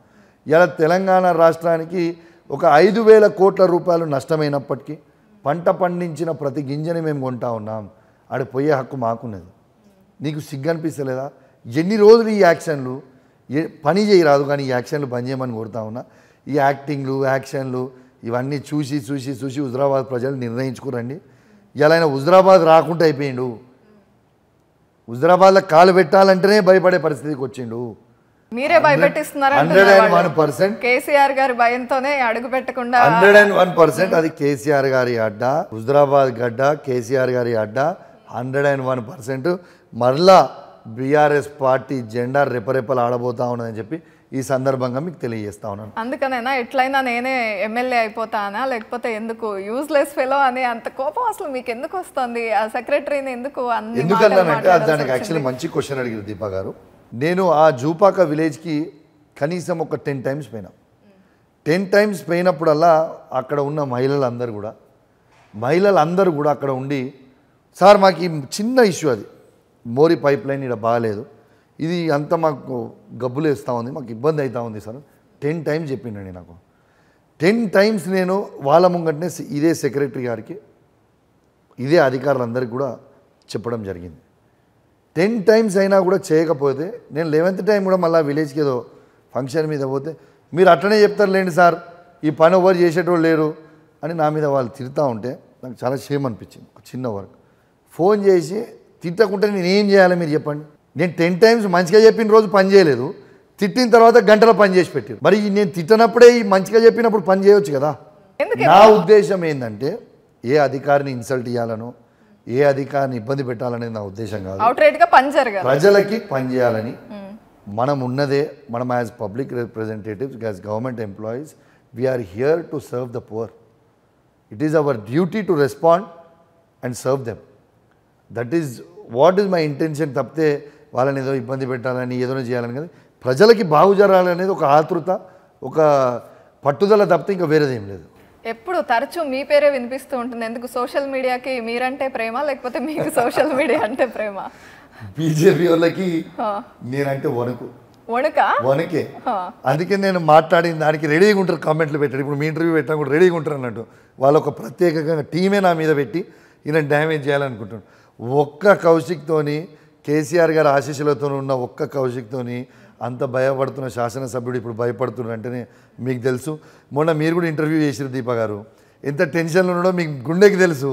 ఇలా తెలంగాణ రాష్ట్రానికి ఒక ఐదు వేల కోట్ల రూపాయలు నష్టమైనప్పటికీ పంట పండించిన ప్రతి గింజని మేము కొంటా ఉన్నాం ఆడ పోయే హక్కు మాకున్నది నీకు సిగ్గు అనిపిస్తలేదా ఎన్ని రోజులు ఈ యాక్షన్లు పని చేయరాదు కానీ ఈ యాక్షన్లు పని చేయమని కొడతా ఉన్నా ఈ యాక్టింగ్లు యాక్షన్లు ఇవన్నీ చూసి చూసి చూసి హుజరాబాద్ ప్రజలు నిర్ణయించుకురండి అయినా హుజరాబాద్ రాకుండా అయిపోయిండు హుజరాబాద్లో కాలు పెట్టాలంటేనే భయపడే పరిస్థితికి వచ్చిండు మీరే భయపెట్టిస్తున్నారు hundred and one percent KCR గారి భయంతోనే అడుగు పెట్టకుండా హండ్రెడ్ అండ్ వన్ పర్సెంట్ అది కేసీఆర్ గారి అడ్డ హుజరాబాద్ గడ్డ కేసీఆర్ గారి అడ్డ హండ్రెడ్ అండ్ వన్ పర్సెంట్ మరలా బీఆర్ఎస్ పార్టీ జెండా రెపరెపలు ఆడబోతా ఉన్నదని చెప్పి ఈ సందర్భంగా మీకు తెలియజేస్తా ఉన్నాను అందుకనేనా ఎట్లయినా నేనే ఎమ్మెల్యే అయిపోతానా లేకపోతే ఎందుకు యూజ్లెస్ ఫెలో అని అంత కోపం అసలు మీకు ఎందుకు వస్తుంది ఆ సెక్రటరీని ఎందుకు ఎందుకన్నానంటే దానికి యాక్చువల్లీ మంచి క్వశ్చన్ అడిగారు దీపా గారు నేను ఆ జూపాక విలేజ్కి కనీసం ఒక టెన్ టైమ్స్ పోయినా టెన్ టైమ్స్ పోయినప్పుడల్లా అక్కడ ఉన్న మహిళలందరూ కూడా మహిళలందరూ కూడా అక్కడ ఉండి సార్ మాకు ఈ చిన్న ఇష్యూ అది మోరి పైప్ లైన్ ఇక్కడ బాగాలేదు ఇది అంతా మాకు గబ్బులు వేస్తూ ఉంది మాకు ఇబ్బంది అవుతూ ఉంది సార్ టెన్ టైమ్స్ చెప్పిండండి నాకు టెన్ టైమ్స్ నేను వాళ్ళ ముంగటనే ఇదే సెక్రటరీ గారికి ఇదే అధికారులందరికీ కూడా చెప్పడం జరిగింది టెన్ టైమ్స్ అయినా కూడా చేయకపోతే నేను లెవెంత్ టైం కూడా మళ్ళీ విలేజ్కి ఏదో ఫంక్షన్ మీద పోతే మీరు అట్లనే చెప్తారు లేండి సార్ ఈ పని ఎవరు చేసేటోళ్ళు లేరు అని నా మీద వాళ్ళు తిరుగుతూ ఉంటే నాకు చాలా షేమ్ అనిపించింది ఒక చిన్న వర్క్ ఫోన్ చేసి తిట్టకుంటే నేను ఏం చేయాలి మీరు చెప్పండి నేను టెన్ టైమ్స్ మంచిగా చెప్పిన రోజు పని చేయలేదు తిట్టిన తర్వాత గంటలు పని చేసి పెట్టారు మరి నేను తిట్టనప్పుడే ఈ మంచిగా చెప్పినప్పుడు పని చేయొచ్చు కదా నా ఉద్దేశం ఏంటంటే ఏ అధికారిని ఇన్సల్ట్ చేయాలనో ఏ అధికారిని ఇబ్బంది పెట్టాలనేది నా ఉద్దేశం కాదు ప్రజలకి పనిచేయాలని మనం ఉన్నదే మనం as public representatives as government employees we're here to serve the poor it is our duty to respond and serve them that is what is my intention తప్పితే వాళ్ళని ఏదో ఇబ్బంది పెట్టాలని ఏదైనా చేయాలని కానీ ప్రజలకి బాగు జరగాలనేది ఒక ఆతృత ఒక పట్టుదల తప్పితే ఇంకా వేరేదేం లేదు ఎప్పుడు తరచూ మీ పేరే వినిపిస్తూ ఉంటుంది ఎందుకు సోషల్ మీడియాకి మీరంటే ప్రేమ లేకపోతే మీకు సోషల్ మీడియా అంటే ప్రేమ బీజేపీ వాళ్ళకి నేనంటే వణుకు వణుక వణుకే అందుకే నేను మాట్లాడిన దానికి రెడీగా ఉంటారు కామెంట్లు పెట్టాడు ఇప్పుడు మీ ఇంటర్వ్యూ పెట్టినా కూడా రెడీగా ఉంటారు అన్నట్టు వాళ్ళు ఒక ప్రత్యేకంగా టీమే నా మీద పెట్టి ఈయన డ్యామేజ్ చేయాలనుకుంటున్నాడు ఒక్క కౌశిక్తోని కేసీఆర్ గారి ఆశీస్సులతో ఉన్న ఒక్క కౌశిక్తోని అంత భయపడుతున్న శాసనసభ్యుడు ఇప్పుడు భయపడుతున్నాడు అంటేనే మీకు తెలుసు మొన్న మీరు కూడా ఇంటర్వ్యూ చేసారు దీప గారు ఎంత టెన్షన్లో ఉన్నాడో మీకు గుండెకి తెలుసు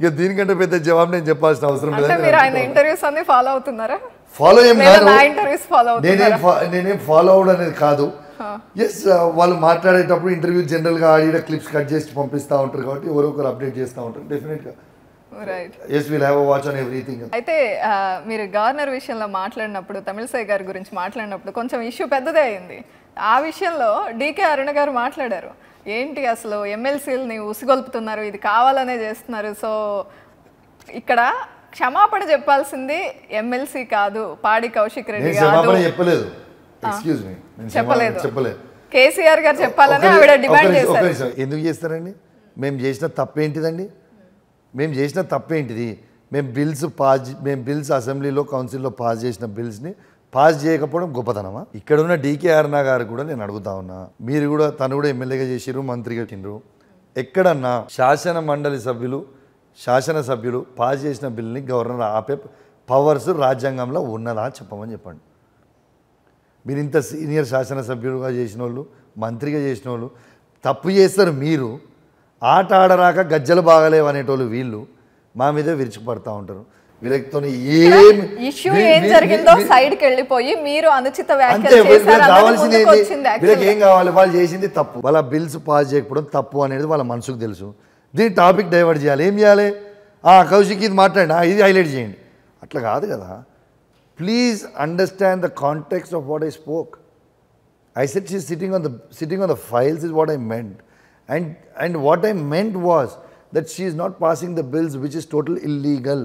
ఇక దీనికంటే పెద్ద జవాబు నేను చెప్పాల్సిన అవసరం లేదు ఫాలో అవుతున్నారా ఫాలో నేనేం ఫాలో అవడం అనేది కాదు ఎస్ uh, వాళ్ళు మాట్లాడేటప్పుడు ఇంటర్వ్యూ జనరల్గా ఆడిడ క్లిప్స్ కట్ చేసి పంపిస్తూ ఉంటారు కాబట్టి ఎవరో అప్డేట్ చేస్తూ ఉంటారు డెఫినెట్గా అయితే మీరు గవర్నర్ విషయంలో మాట్లాడినప్పుడు తమిళసై గారి గురించి మాట్లాడినప్పుడు కొంచెం ఇష్యూ పెద్దదే అయింది ఆ విషయంలో డికే అరుణ గారు మాట్లాడారు ఏంటి అసలు ఎమ్మెల్సీలని ఉసిగొల్పుతున్నారు ఇది కావాలనే చేస్తున్నారు సో ఇక్కడ క్షమాపణ చెప్పాల్సింది ఎమ్మెల్సీ కాదు పాడి కౌశిక్ రెడ్డి చెప్పలేదు చెప్పలేదు చెప్పలేదు కేసీఆర్ గారు చెప్పాలని డిమాండ్ చేశారు ఎందుకు చేస్తారండి మేము చేసిన తప్పేంటిదండి మేము చేసిన తప్పేంటిది మేము బిల్స్ పాస్ మేము బిల్స్ అసెంబ్లీలో కౌన్సిల్లో పాస్ చేసిన బిల్స్ని పాస్ చేయకపోవడం గొప్పతనమా ఇక్కడ ఉన్న డీకే అరుణా గారు కూడా నేను అడుగుతా ఉన్నా మీరు కూడా తను కూడా ఎమ్మెల్యేగా చేసిరు మంత్రిగా తిండ్రు ఎక్కడన్నా శాసన మండలి సభ్యులు శాసనసభ్యులు పాస్ చేసిన బిల్ని గవర్నర్ ఆపే పవర్స్ రాజ్యాంగంలో ఉన్నదా చెప్పమని చెప్పండి మీరు ఇంత సీనియర్ శాసనసభ్యులుగా చేసిన వాళ్ళు మంత్రిగా చేసిన వాళ్ళు తప్పు చేస్తారు మీరు ఆట ఆడరాక గజ్జలు బాగలేవు అనేటోళ్ళు వీళ్ళు మా మీద విరుచుకుపడతా ఉంటారు వీళ్ళతో ఏం ఇష్యూ ఏం జరిగిందో సైడ్ వెళ్ళిపోయి మీరు అనుచిత కావాల్సింది వీళ్ళకి ఏం కావాలి వాళ్ళు చేసింది తప్పు వాళ్ళ బిల్స్ పాస్ చేయకపోవడం తప్పు అనేది వాళ్ళ మనసుకు తెలుసు దీని టాపిక్ డైవర్ట్ చేయాలి ఏం చేయాలి ఆ కౌశిక్ ఇది మాట్లాడినా ఇది హైలైట్ చేయండి అట్లా కాదు కదా please understand the context of what I spoke I said she sitting on the sitting on the files is what I meant and and what I meant was that she is passing the bills which is total illegal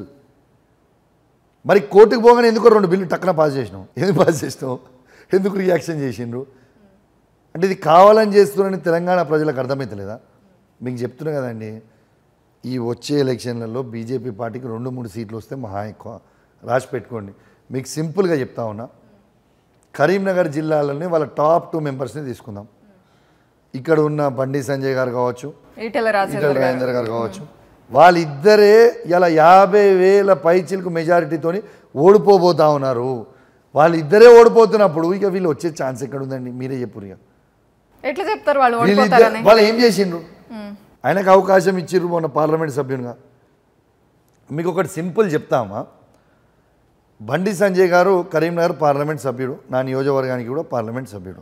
మరి కోర్టుకు పోగానే ఎందుకు రెండు bill టక్కన pass చేసినాం ఎందుకు pass చేసినాం ఎందుకు రియాక్షన్ చేసిండ్రు అంటే ఇది కావాలని చేస్తున్నారని తెలంగాణ ప్రజలకు అర్థమవుతలేదా మీకు చెప్తున్నా కదండి ఈ వచ్చే ఎలక్షన్లలో బీజేపీ పార్టీకి రెండు మూడు సీట్లు వస్తే మహా ఎక్కువ రాసి పెట్టుకోండి మీకు సింపుల్గా చెప్తా ఉన్నా కరీంనగర్ జిల్లాలోనే వాళ్ళ టాప్ టూ మెంబర్స్ని తీసుకుందాం ఇక్కడ ఉన్న బండి సంజయ్ గారు కావచ్చు ఈటల రాజేంద్ర గారు కావచ్చు వాళ్ళిద్దరే ఇలా యాభై వేల పైచిలకు మెజారిటీతో ఓడిపోబోతా ఉన్నారు వాళ్ళిద్దరే ఓడిపోతున్నప్పుడు ఇక వీళ్ళు వచ్చే ఛాన్స్ ఎక్కడ ఉందండి మీరే చెప్పురు ఎట్లా చెప్తారు వాళ్ళు వాళ్ళు ఏం చేసిండ్రు ఆయనకు అవకాశం ఇచ్చిర్రు మొన్న పార్లమెంట్ సభ్యునిగా మీకు ఒకటి సింపుల్ చెప్తామా బండి సంజయ్ గారు కరీంనగర్ పార్లమెంట్ సభ్యుడు నా నియోజకవర్గానికి కూడా పార్లమెంట్ సభ్యుడు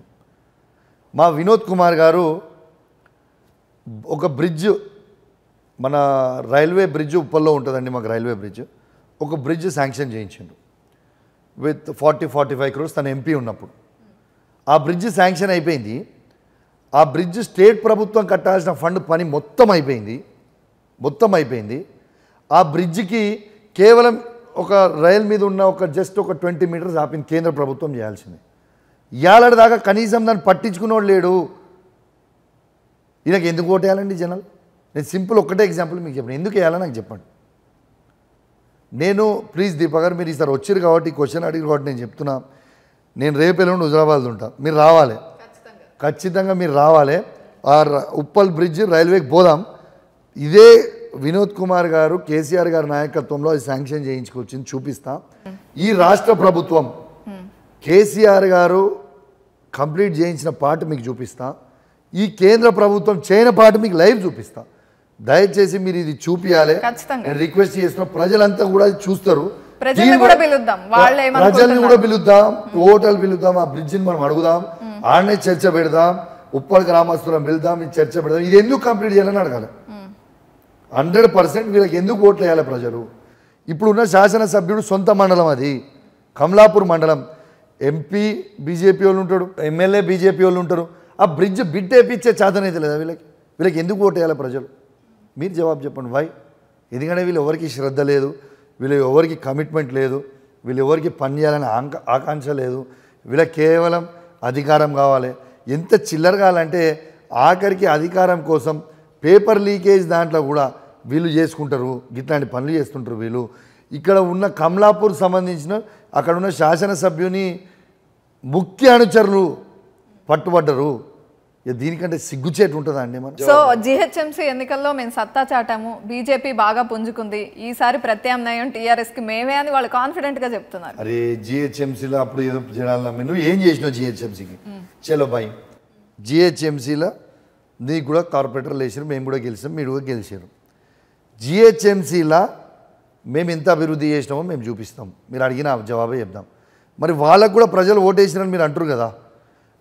మా వినోద్ కుమార్ గారు ఒక బ్రిడ్జ్ మన రైల్వే బ్రిడ్జ్ ఉప్పల్లో ఉంటుందండి మాకు రైల్వే బ్రిడ్జ్ ఒక బ్రిడ్జ్ శాంక్షన్ చేయించిండు with forty forty five crores తన ఎంపీ ఉన్నప్పుడు ఆ బ్రిడ్జ్ శాంక్షన్ అయిపోయింది ఆ బ్రిడ్జ్ స్టేట్ ప్రభుత్వం కట్టాల్సిన ఫండ్ పని మొత్తం అయిపోయింది మొత్తం అయిపోయింది ఆ బ్రిడ్జికి కేవలం ఒక రైల్ మీద ఉన్న ఒక జస్ట్ ఒక ట్వంటీ మీటర్స్ ఆపింది కేంద్ర ప్రభుత్వం చేయాల్సింది ఏడాది దాకా కనీసం దాన్ని పట్టించుకునేవాడు లేడు ఈయనకు ఎందుకు ఓటేయాలండి జనాలు నేను సింపుల్ ఒక్కటే ఎగ్జాంపుల్ మీకు చెప్పండి ఎందుకు వేయాలో నాకు చెప్పండి నేను ప్లీజ్ దీప గారు మీరు ఈసారి వచ్చారు కాబట్టి క్వశ్చన్ అడిగారు కాబట్టి నేను చెప్తున్నా నేను రేపు వెళ్ళండి హుజరాబాద్ ఉంటా మీరు రావాలి ఖచ్చితంగా మీరు రావాలి ఆ ఉప్పల్ బ్రిడ్జ్ రైల్వేకి పోదాం ఇదే వినోద్ కుమార్ గారు కేసీఆర్ గారి నాయకత్వంలో అది శాంక్షన్ చేయించుకొచ్చింది చూపిస్తా ఈ రాష్ట్ర ప్రభుత్వం కేసీఆర్ గారు కంప్లీట్ చేయించిన పార్ట్ మీకు చూపిస్తా ఈ కేంద్ర ప్రభుత్వం చేయన పార్ట్ మీకు లైవ్ చూపిస్తా దయచేసి మీరు ఇది చూపించాలి రిక్వెస్ట్ చేస్తున్న ప్రజలంతా కూడా చూస్తారు ప్రజల్ని కూడా పిలుద్దాం హోటల్ పిలుద్దాం ఆ బ్రిడ్జిని మనం అడుగుదాం ఆడనే చర్చ పెడదాం ఉప్పల్ గ్రామస్తులను పిలుద్దాం ఇది చర్చ పెడదాం ఇది ఎందుకు కంప్లీట్ చేయాలని అడగాలి హండ్రెడ్ పర్సెంట్ వీళ్ళకి ఎందుకు ఓట్లు వేయాలి ప్రజలు ఇప్పుడున్న శాసనసభ్యుడు సొంత మండలం అది కమలాపూర్ మండలం ఎంపీ బీజేపీ వాళ్ళు ఉంటాడు ఎమ్మెల్యే బీజేపీ వాళ్ళు ఉంటారు ఆ బ్రిడ్జ్ బిడ్ వేపించే చాతనైతే లేదా వీళ్ళకి వీళ్ళకి ఎందుకు వేయాలి ప్రజలు మీరు జవాబు చెప్పండి వై ఎందుకంటే వీళ్ళు ఎవరికి శ్రద్ధ లేదు వీళ్ళు ఎవరికి కమిట్మెంట్ లేదు వీళ్ళు ఎవరికి పని చేయాలని ఆంక ఆకాంక్ష లేదు వీళ్ళ కేవలం అధికారం కావాలి ఎంత చిల్లర కావాలంటే ఆఖరికి అధికారం కోసం పేపర్ లీకేజ్ దాంట్లో కూడా వీళ్ళు చేసుకుంటారు ఇట్లాంటి పనులు చేస్తుంటారు వీళ్ళు ఇక్కడ ఉన్న కమలాపూర్ సంబంధించిన అక్కడున్న శాసనసభ్యుని ముఖ్య అనుచరులు పట్టుబడ్డరు దీనికంటే సిగ్గుచేటు ఉంటుందా అండి మనం సో జిహెచ్ఎంసీ ఎన్నికల్లో మేము సత్తా చాటాము బీజేపీ బాగా పుంజుకుంది ఈసారి ప్రత్యామ్నాయం టీఆర్ఎస్ కి మేమే అని వాళ్ళు కాన్ఫిడెంట్ గా చెప్తున్నారు అరే జిహెచ్ఎంసీలో అప్పుడు ఏదో జనాలు నమ్మి నువ్వు ఏం చేసినావు జిహెచ్ఎంసీకి చలో బాయ్ జిహెచ్ఎంసీలో నీకు కూడా కార్పొరేటర్లు వేసారు మేము కూడా గెలిచాం మీరు కూడా గెలిచారు జిహెచ్ఎంసీలో మేము ఎంత అభివృద్ధి చేసినామో మేము చూపిస్తాం మీరు అడిగిన జవాబే చెప్దాం మరి వాళ్ళకు కూడా ప్రజలు ఓటేసినారని మీరు అంటారు కదా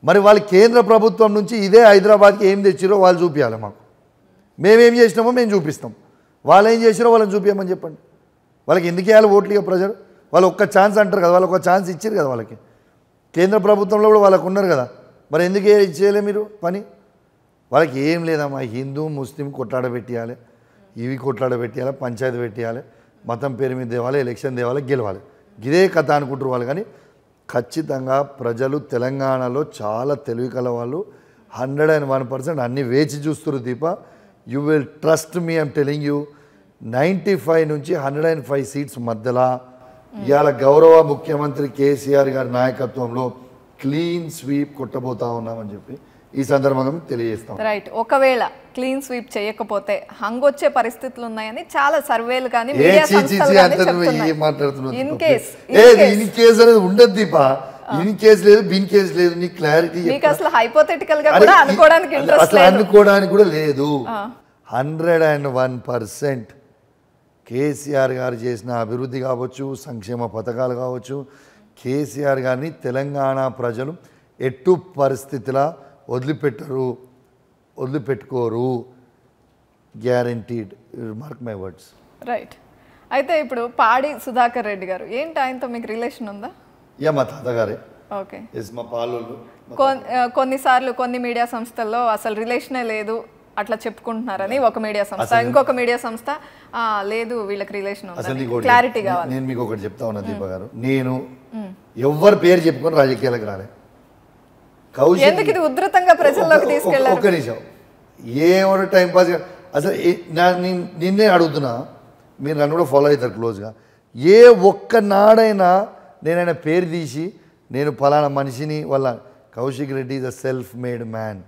మరి వాళ్ళు కేంద్ర ప్రభుత్వం నుంచి ఇదే హైదరాబాద్కి ఏం తెచ్చిరో వాళ్ళు చూపించాలి మాకు మేమేం చేసినామో మేము చూపిస్తాం వాళ్ళు ఏం చేసిరో వాళ్ళని చూపించమని చెప్పండి వాళ్ళకి ఎందుకు వేయాలి ఓట్లు ఇక ప్రజలు వాళ్ళు ఒక్క ఛాన్స్ అంటారు కదా వాళ్ళు ఒక ఛాన్స్ ఇచ్చారు కదా వాళ్ళకి కేంద్ర ప్రభుత్వంలో కూడా వాళ్ళకు ఉన్నారు కదా మరి ఎందుకు చేయలే మీరు పని వాళ్ళకి ఏం లేదమ్మా హిందూ ముస్లిం కొట్లాడబెట్టాలి ఇవి కొట్లాడబెట్టియాలి పంచాయతీ పెట్టియాలి మతం పేరు మీద తేవాలి ఎలక్షన్ తేవాలి గెలవాలి ఇదే కథ అనుకుంటారు వాళ్ళు కానీ ఖచ్చితంగా ప్రజలు తెలంగాణలో చాలా తెలివి కల వాళ్ళు హండ్రెడ్ అండ్ వన్ పర్సెంట్ అన్నీ వేచి చూస్తారు Deepa you will trust me I'm telling you ninety five నుంచి హండ్రెడ్ అండ్ ఫైవ్ సీట్స్ మధ్యలో ఇవాళ గౌరవ ముఖ్యమంత్రి కేసీఆర్ గారి నాయకత్వంలో క్లీన్ స్వీప్ కొట్టబోతా ఉన్నామని చెప్పి ఈ సందర్భంగా తెలియజేస్తాం రైట్ ఒకవేళ క్లీన్ స్వీప్ చేయకపోతే హంగొచ్చే పరిస్థితులు ఉన్నాయని చాలా సర్వేలు కానీ ఇన్ కేస్ ఇన్ కేస్ అనేది ఉండదు దీపా ఇన్ కేస్ లేదు బిన్ కేస్ లేదు నీ క్లారిటీ మీకు అసలు హైపోథెటికల్ గా కూడా అనుకోవడానికి ఇంట్రెస్ట్ లేదు అనుకోవడానికి కూడా లేదు hundred and one percent KCR garu చేసిన అభివృద్ధి కావచ్చు సంక్షేమ పథకాలు కావచ్చు కేసీఆర్ గారిని తెలంగాణ ప్రజలు ఎట్టు పరిస్థితిలా వదిలిపెట్టరు వదిలిపెట్టుకోరు guaranteed mark my words right అయితే ఇప్పుడు పాడి సుధాకర్ రెడ్డి గారు ఏంటి ఆయనతో మీకు రిలేషన్ ఉందా యా మా తాతగారే ఓకే మా పాలోళ్ళు కొన్నిసార్లు కొన్ని మీడియా సంస్థల్లో అసలు రిలేషనే లేదు అట్లా చెప్పుకుంటున్నారని ఒక మీడియా సంస్థ ఇంకొక మీడియా సంస్థ లేదు వీళ్ళకి రిలేషన్ క్లారిటీ కావాలి నేను మీకు ఒకటి చెప్తా ఉన్నా దీప hmm. గారు నేను hmm. ఎవరి పేరు చెప్పుకొని రాజకీయాలకు రాలే కౌశిక్ ఉధృతంగా ప్రజల్లోకి తీసుకెళ్ళారు ఒక్క నిమిషం ఏమైనా టైం పాస్ అసలు నిన్నే అడుగుతున్నా మీరు నన్ను కూడా ఫాలో అవుతారు క్లోజ్గా ఏ ఒక్క నాడైనా నేనైనా పేరు తీసి నేను ఫలానా మనిషిని వల్ల Kaushik Reddy is a self made man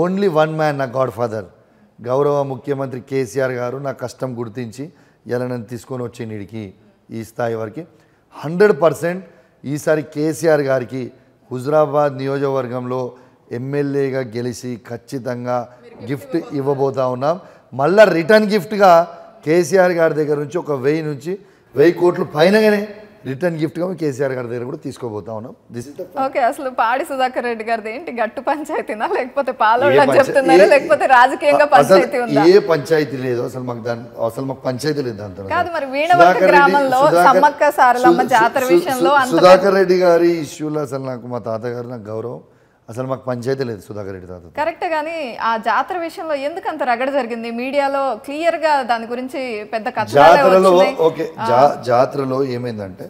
only one man నా గాడ్ ఫాదర్ గౌరవ ముఖ్యమంత్రి కేసీఆర్ గారు నా కష్టం గుర్తించి ఎలా నన్ను తీసుకొని వచ్చి నీడికి ఈ స్థాయి వరకు హండ్రెడ్ పర్సెంట్ ఈసారి కేసీఆర్ గారికి హుజురాబాద్ నియోజకవర్గంలో ఎమ్మెల్యేగా గెలిచి ఖచ్చితంగా గిఫ్ట్ ఇవ్వబోతా ఉన్నాం మళ్ళా రిటర్న్ గిఫ్ట్గా కేసీఆర్ గారి దగ్గర నుంచి ఒక వెయ్యి నుంచి వెయ్యి కోట్లు పైనగానే రిటర్న్ గిఫ్ట్గా కేసీఆర్ గారి దగ్గర కూడా తీసుకోబోతా ఉన్నాం ఓకే అసలు పాడి సుధాకర్ రెడ్డి గారిది ఏంటి గట్టు పంచాయతీనా లేకపోతే పాలన చెప్తున్నారు లేకపోతే రాజకీయంగా పంచాయతీ ఉందా ఏ పంచాయతీ లేదు అసలు మాకు దాని అసలు మాకు పంచాయతీ లేదు అంత కాదు మరి వీణవంక గ్రామంలో సమ్మక్క సారలమ్మ జాతర విషయంలో సుధాకర్ రెడ్డి గారి ఇష్యూలో అసలు నాకు మా తాతగారు నాకు గౌరవం అసలు మాకు పంచాయతీ లేదు సుధాకర్ రెడ్డి తాత కరెక్ట్ కానీ ఆ జాతర విషయంలో ఎందుకు అంత రగడ జరిగింది మీడియాలో క్లియర్ గా దాని గురించి పెద్ద జాతరలో ఓకే జాతరలో ఏమైందంటే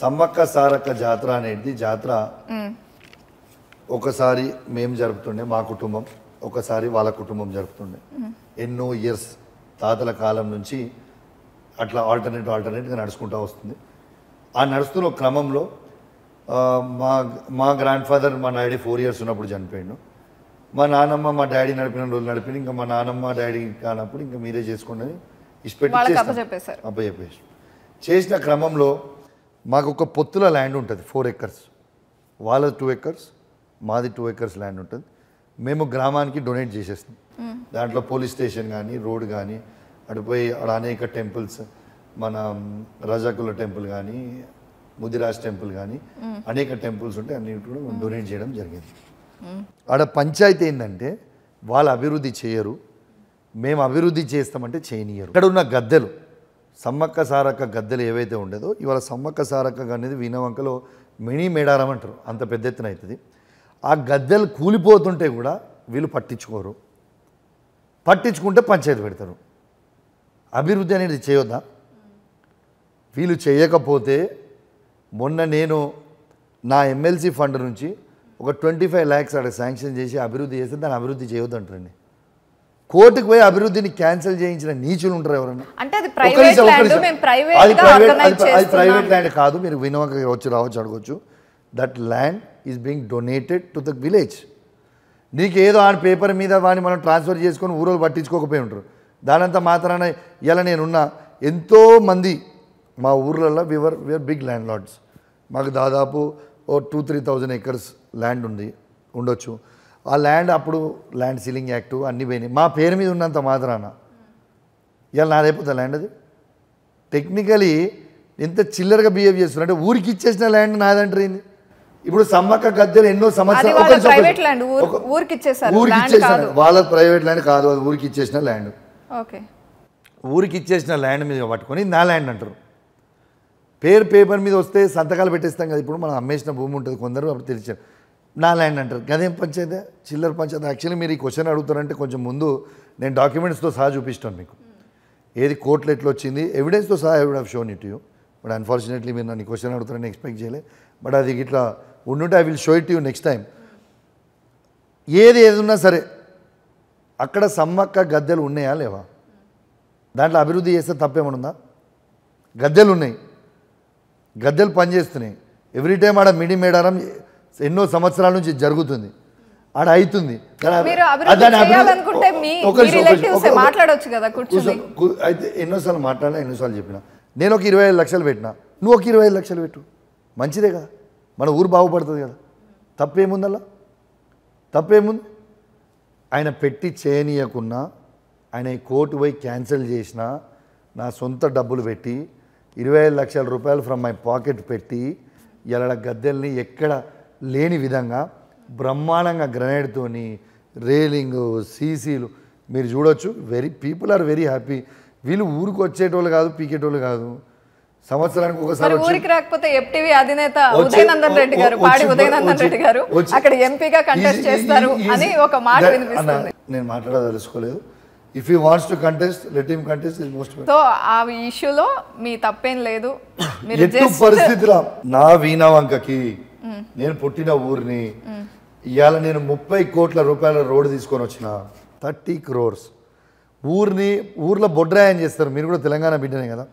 సమ్మక్క సారక్క జాతర అనేది జాతర ఒకసారి మేము జరుపుతుండే మా కుటుంబం ఒకసారి వాళ్ళ కుటుంబం జరుపుతుండే ఎన్నో ఇయర్స్ తాతల కాలం నుంచి అట్లా ఆల్టర్నేట్ ఆల్టర్నేట్గా నడుచుకుంటూ వస్తుంది ఆ నడుస్తున్న క్రమంలో మా మా గ్రాండ్ ఫాదర్ మా డాడీ ఫోర్ ఇయర్స్ ఉన్నప్పుడు చనిపోయాడు మా నానమ్మ మా డాడీ నడిపిన రోజులు నడిపిన ఇంకా మా నానమ్మ డాడీ కానప్పుడు ఇంకా మీరే చేసుకోండి ఇష్టపెట్టి చెప్పేసి చేసిన క్రమంలో మాకు ఒక పొత్తుల ల్యాండ్ ఉంటుంది ఫోర్ ఎకర్స్ వాళ్ళ టూ ఎకర్స్ మాది టూ ఎకర్స్ ల్యాండ్ ఉంటుంది మేము గ్రామానికి డొనేట్ చేసేస్తాం దాంట్లో పోలీస్ స్టేషన్ కానీ రోడ్ కానీ అటుపోయి అక్కడ అనేక టెంపుల్స్ మన రజాకుల టెంపుల్ కానీ ముదిరాజ్ టెంపుల్ కానీ అనేక టెంపుల్స్ ఉంటాయి అన్ని కూడా డొనేట్ చేయడం జరిగింది ఆడ పంచాయతీ ఏంటంటే వాళ్ళు అభివృద్ధి చేయరు మేము అభివృద్ధి చేస్తామంటే చేయనీయరు ఇక్కడ ఉన్న గద్దెలు సమ్మక్క సారక్క గద్దెలు ఏవైతే ఉండేదో ఇవాళ సమ్మక్క సారక్క అనేది వినవంకలో మినీ మేడారం అంటారు అంత పెద్ద ఎత్తున అవుతుంది ఆ గద్దెలు కూలిపోతుంటే కూడా వీళ్ళు పట్టించుకోరు పట్టించుకుంటే పంచాయతీ పెడతారు అభివృద్ధి అనేది చేయొద్దా వీళ్ళు చేయకపోతే మొన్న నేను నా ఎమ్మెల్సీ ఫండ్ నుంచి ఒక ట్వంటీ ఫైవ్ ల్యాక్స్ అక్కడ శాంక్షన్ చేసి అభివృద్ధి చేస్తే దాన్ని అభివృద్ధి అంటారండి కోర్టుకు పోయి అభివృద్ధిని క్యాన్సిల్ చేయించిన నీచులు ఉంటారు ఎవరన్నా అది ప్రైవేట్ అది ప్రైవేట్ ల్యాండ్ కాదు మీరు వినోక వచ్చి రావచ్చు అడగొచ్చు that land is being donated to the village నీకు ఏదో ఆ పేపర్ మీద వాడిని మనం ట్రాన్స్ఫర్ చేసుకొని ఊరోలు పట్టించుకోకపోయి ఉంటారు దానంతా మాత్రాన ఇలా నేనున్నా ఎంతోమంది మా ఊర్లలో we were we are big landlords మాకు దాదాపు ఓ two three thousand acres land ఉంది ఉండొచ్చు ఆ ల్యాండ్ అప్పుడు ల్యాండ్ సీలింగ్ యాక్ట్ అన్నీ పోయినాయి మా పేరు మీద ఉన్నంత మాత్రాన ఇలా నాదైపోతా ల్యాండ్ అది టెక్నికలీ ఎంత చిల్లరగా బిహేవ్ చేస్తున్నారు అంటే ఊరికి ఇచ్చేసిన ల్యాండ్ నాదంటారు ఇప్పుడు సమ్మక్క గద్దెలు ఎన్నో సంవత్సరాలు ఊరికి వాళ్ళ ప్రైవేట్ ల్యాండ్ కాదు ఊరికి ఇచ్చేసిన ల్యాండ్ ఊరికి ఇచ్చేసిన ల్యాండ్ మీద పట్టుకొని నా ల్యాండ్ అంటారు పేరు పేపర్ మీద వస్తే సంతకాలు పెట్టేస్తాం కదా ఇప్పుడు మనం అమ్మేసిన భూమి ఉంటుంది కొందరు అప్పుడు తెలిసారు నా ల్యాండ్ అంటారు గదేం పంచాయతీ చిల్లర పంచాయతీ యాక్చువల్లీ మీరు ఈ క్వశ్చన్ అడుగుతారంటే కొంచెం ముందు నేను డాక్యుమెంట్స్తో సహా చూపిస్తాను మీకు ఏది కోర్టులు ఎట్లా వచ్చింది ఎవిడెన్స్తో సహా I would have shown it you but unfortunately మీరు నన్ను క్వశ్చన్ అడుగుతారని ఎక్స్పెక్ట్ చేయలేదు బట్ అది ఇట్లా ఉండుంటే I will show it you next time ఏది ఏది ఉన్నా సరే అక్కడ సమ్మక్క గద్దెలు ఉన్నాయా లేవా దాంట్లో అభివృద్ధి చేస్తే తప్పేమనుందా గద్దెలు ఉన్నాయి గద్దెలు పనిచేస్తున్నాయి ఎవ్రీ టైం ఆడ మిడి మేడారం ఎన్నో సంవత్సరాల నుంచి జరుగుతుంది ఆడ అవుతుంది అయితే ఎన్నోసార్లు మాట్లాడినా ఎన్నోసార్లు చెప్పిన నేను ఒక ఇరవై ఐదు లక్షలు పెట్టిన నువ్వు ఒక ఇరవై ఐదు లక్షలు పెట్టు మంచిదే కదా మన ఊరు బాగుపడుతుంది కదా తప్పేముంది అలా తప్పేముంది ఆయన పెట్టి చేయనీయకున్నా ఆయన కోర్టు పోయి క్యాన్సిల్ చేసిన నా సొంత డబ్బులు పెట్టి ఇరవై ఐదు లక్షల రూపాయలు ఫ్రమ్ మై పాకెట్ పెట్టి ఎలడ గద్దెల్ని ఎక్కడ లేని విధంగా బ్రహ్మాండంగా గ్రనేడ్తోని రేలింగ్ సీసీలు మీరు చూడొచ్చు very people are very happy వీళ్ళు ఊరికి వచ్చేటోళ్ళు కాదు పీకేటోళ్ళు కాదు సంవత్సరానికి ఒకసారి ఊరికి రాకపోతే ఎఫ్టీవీ అధినేత ఉదయనందన్ రెడ్డి గారు పాడి ఉదయనందన్ రెడ్డి గారు అక్కడ ఎంపీగా కంటెస్ట్ చేస్తారు అని ఒక మాట వినిపిస్తుంది నేను మాట్లాడదలుచుకోలేదు if you wants to contest let him contest is most so ఆ ఇష్యూలో మీ తప్పేం లేదు ఎట్టు పరిస్థితిలో నా వీణా వంకకి నేను పుట్టిన ఊరిని ఇవాళ నేను ముప్పై కోట్ల రూపాయల రోడ్డు తీసుకొని వచ్చిన థర్టీ క్రోర్స్ ఊరిని ఊర్లో బొడ్రాయం చేస్తారు మీరు కూడా తెలంగాణ బిడ్డనే కదా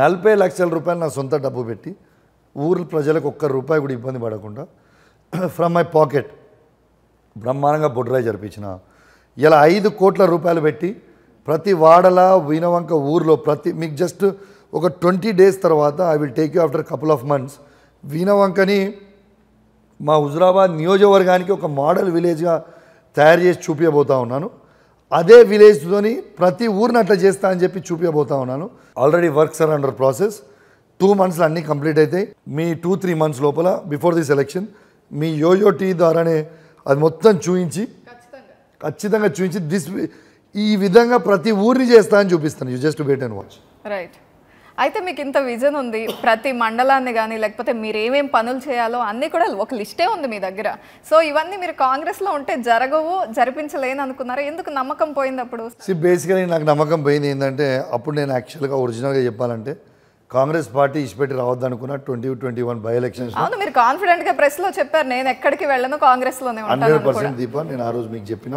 నలభై లక్షల రూపాయలు నా సొంత డబ్బు పెట్టి ఊర్ల ప్రజలకు ఒక్క రూపాయి కూడా ఇబ్బంది పడకుండా ఫ్రమ్ మై పాకెట్ బ్రహ్మాండంగా బొడ్రాయి జరిపించిన ఇలా ఐదు కోట్ల రూపాయలు పెట్టి ప్రతి వాడల వినవంక ఊర్లో ప్రతి మీకు జస్ట్ ఒక ట్వంటీ డేస్ తర్వాత I will take you after couple of months వీనవంకని మా హుజురాబాద్ నియోజకవర్గానికి ఒక మోడల్ విలేజ్గా తయారు చేసి చూపించబోతా ఉన్నాను అదే విలేజ్తోని ప్రతి ఊరిని అట్లా చేస్తా అని చెప్పి చూపించబోతా ఉన్నాను already works are under process two మంత్స్లో అన్నీ కంప్లీట్ అవుతాయి మీ టూ త్రీ మంత్స్ లోపల బిఫోర్ దిస్ ఎలక్షన్ మీ యోయో టీ ద్వారానే అది మొత్తం చూపించి ఖచ్చితంగా చూపించి దిస్ ఈ విధంగా ప్రతి ఊరిని చేస్తా అని చూపిస్తాను you just wait and watch right అయితే మీకు ఇంత విజన్ ఉంది ప్రతి మండలాన్ని కానీ లేకపోతే మీరు ఏమేం పనులు చేయాలో అన్నీ కూడా ఒక లిస్టే ఉంది మీ దగ్గర సో ఇవన్నీ మీరు కాంగ్రెస్లో ఉంటే జరగవు జరిపించలేని అనుకున్నారు ఎందుకు నమ్మకం పోయింది అప్పుడు బేసికలీ నాకు నమ్మకం పోయింది ఏంటంటే అప్పుడు నేను యాక్చువల్గా ఒరిజినల్గా చెప్పాలంటే కాంగ్రెస్ పార్టీ ఇచ్చిపెట్టి రావద్దు అనుకున్నా twenty twenty one by elections అవును మీరు కాన్ఫిడెంట్ గా ప్రెస్ లో చెప్పారు నేను ఎక్కడికి వెళ్ళను కాంగ్రెస్ లోనే హండ్రెడ్ పర్సెంట్ దీప నేను ఆ రోజు మీకు చెప్పిన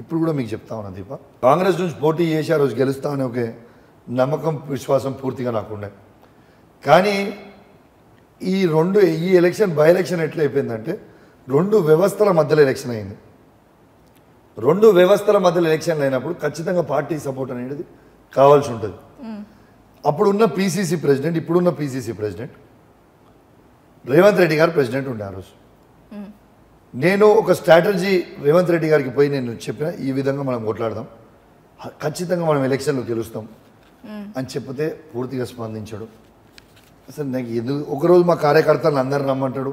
ఇప్పుడు కూడా మీకు చెప్తా ఉన్నా దీప కాంగ్రెస్ నుంచి పోటీ చేసి ఆ రోజు గెలుస్తా అనే ఒక నమ్మకం విశ్వాసం పూర్తిగా నాకుండే కానీ ఈ రెండు ఈ ఎలక్షన్ బై ఎలక్షన్ ఎట్లయిపోయిందంటే రెండు వ్యవస్థల మధ్యలో ఎలక్షన్ అయింది రెండు వ్యవస్థల మధ్యలో ఎలక్షన్లు అయినప్పుడు ఖచ్చితంగా పార్టీ సపోర్ట్ అనేది కావాల్సి ఉంటుంది అప్పుడున్న పీసీసీ ప్రెసిడెంట్ ఇప్పుడున్న PCC president Revanth Reddy garu president ఉండే ఆ రోజు నేను ఒక స్ట్రాటజీ రేవంత్ రెడ్డి గారికి పోయి నేను చెప్పిన ఈ విధంగా మనం కొట్లాడదాం ఖచ్చితంగా మనం ఎలక్షన్లో గెలుస్తాం అని చెప్పితే పూర్తిగా స్పందించాడు అసలు నాకు ఎందుకు ఒకరోజు మా కార్యకర్తలను అందరిని రమ్మంటాడు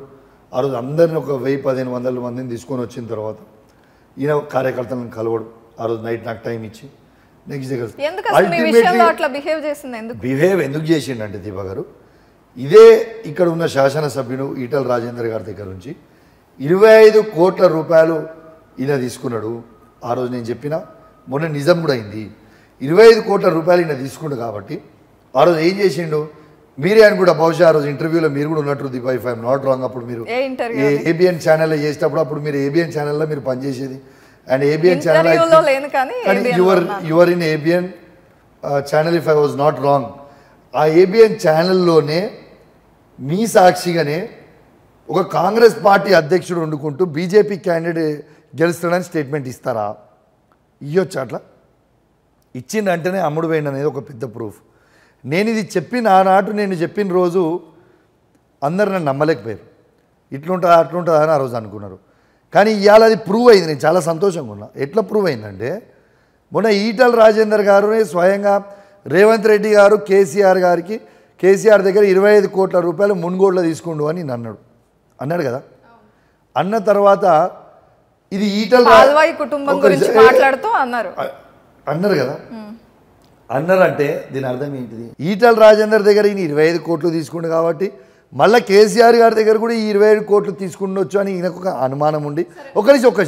ఆ రోజు అందరిని ఒక వెయ్యి పదిహేను వందల మందిని తీసుకొని వచ్చిన తర్వాత ఈయన కార్యకర్తలను కలవడు ఆ రోజు నైట్ నాకు టైం ఇచ్చి నెక్స్ట్ బిహేవ్ ఎందుకు చేసిండంటే దీపా గారు ఇదే ఇక్కడ ఉన్న శాసనసభ్యుడు ఈటల రాజేందర్ గారి దగ్గర నుంచి ఇరవై ఐదు కోట్ల రూపాయలు ఈయన తీసుకున్నాడు ఆ రోజు నేను చెప్పిన మొన్న నిజం కూడా అయింది ఇరవై ఐదు కోట్ల రూపాయలు ఈయన తీసుకుండు కాబట్టి ఆ రోజు ఏం చేసిండు మీరే అని కూడా బహుశా ఆ రోజు ఇంటర్వ్యూలో మీరు కూడా ఉన్నట్టు Deepa if I'm not wrong అప్పుడు మీరు ఏబిఎన్ ఛానల్లో చేసేటప్పుడు అప్పుడు మీరు ఏబిఎన్ ఛానల్లో మీరు పనిచేసేది అండ్ ఏబిఎన్ ఛానల్ కానీ your your in ABN channel if I was not wrong ఆ ఏబిఎన్ ఛానల్లోనే మీ సాక్షిగానే ఒక కాంగ్రెస్ పార్టీ అధ్యక్షుడు వండుకుంటూ బీజేపీ క్యాండిడేట్ గెలుస్తాడని స్టేట్మెంట్ ఇస్తారా ఇవ్వచ్చు అట్లా ఇచ్చిందంటేనే అమ్ముడు వేయండి అనేది ఒక పెద్ద ప్రూఫ్ నేను ఇది చెప్పిన ఆనాటు నేను చెప్పిన రోజు అందరు నన్ను నమ్మలేకపోయారు ఇట్లుంటుందా అట్లుంటుందా అని ఆ రోజు అనుకున్నారు కానీ ఇవాళ అది ప్రూవ్ అయింది నేను చాలా సంతోషంగా ఉన్నా ఎట్లా ప్రూవ్ అయిందంటే మొన్న ఈటల రాజేందర్ గారు స్వయంగా రేవంత్ రెడ్డి గారు కేసీఆర్ గారికి కేసీఆర్ దగ్గర ఇరవై ఐదు కోట్ల రూపాయలు మున్గోడ్లో తీసుకుండు అని అన్నాడు అన్నాడు కదా అన్న తర్వాత ఇది ఈటల కుటుంబం గురించి మాట్లాడుతూ అన్నారు అన్నారు కదా అన్నారంటే దీని అర్థం ఏంటిది ఈటల రాజేందర్ దగ్గర ఈయన ఇరవై ఐదు కోట్లు తీసుకుండు కాబట్టి మళ్ళీ కేసీఆర్ గారి దగ్గర కూడా ఈ ఇరవై ఏడు కోట్లు తీసుకుండొచ్చు అని ఈయనకు ఒక అనుమానం ఉండి ఒకరిసి ఒక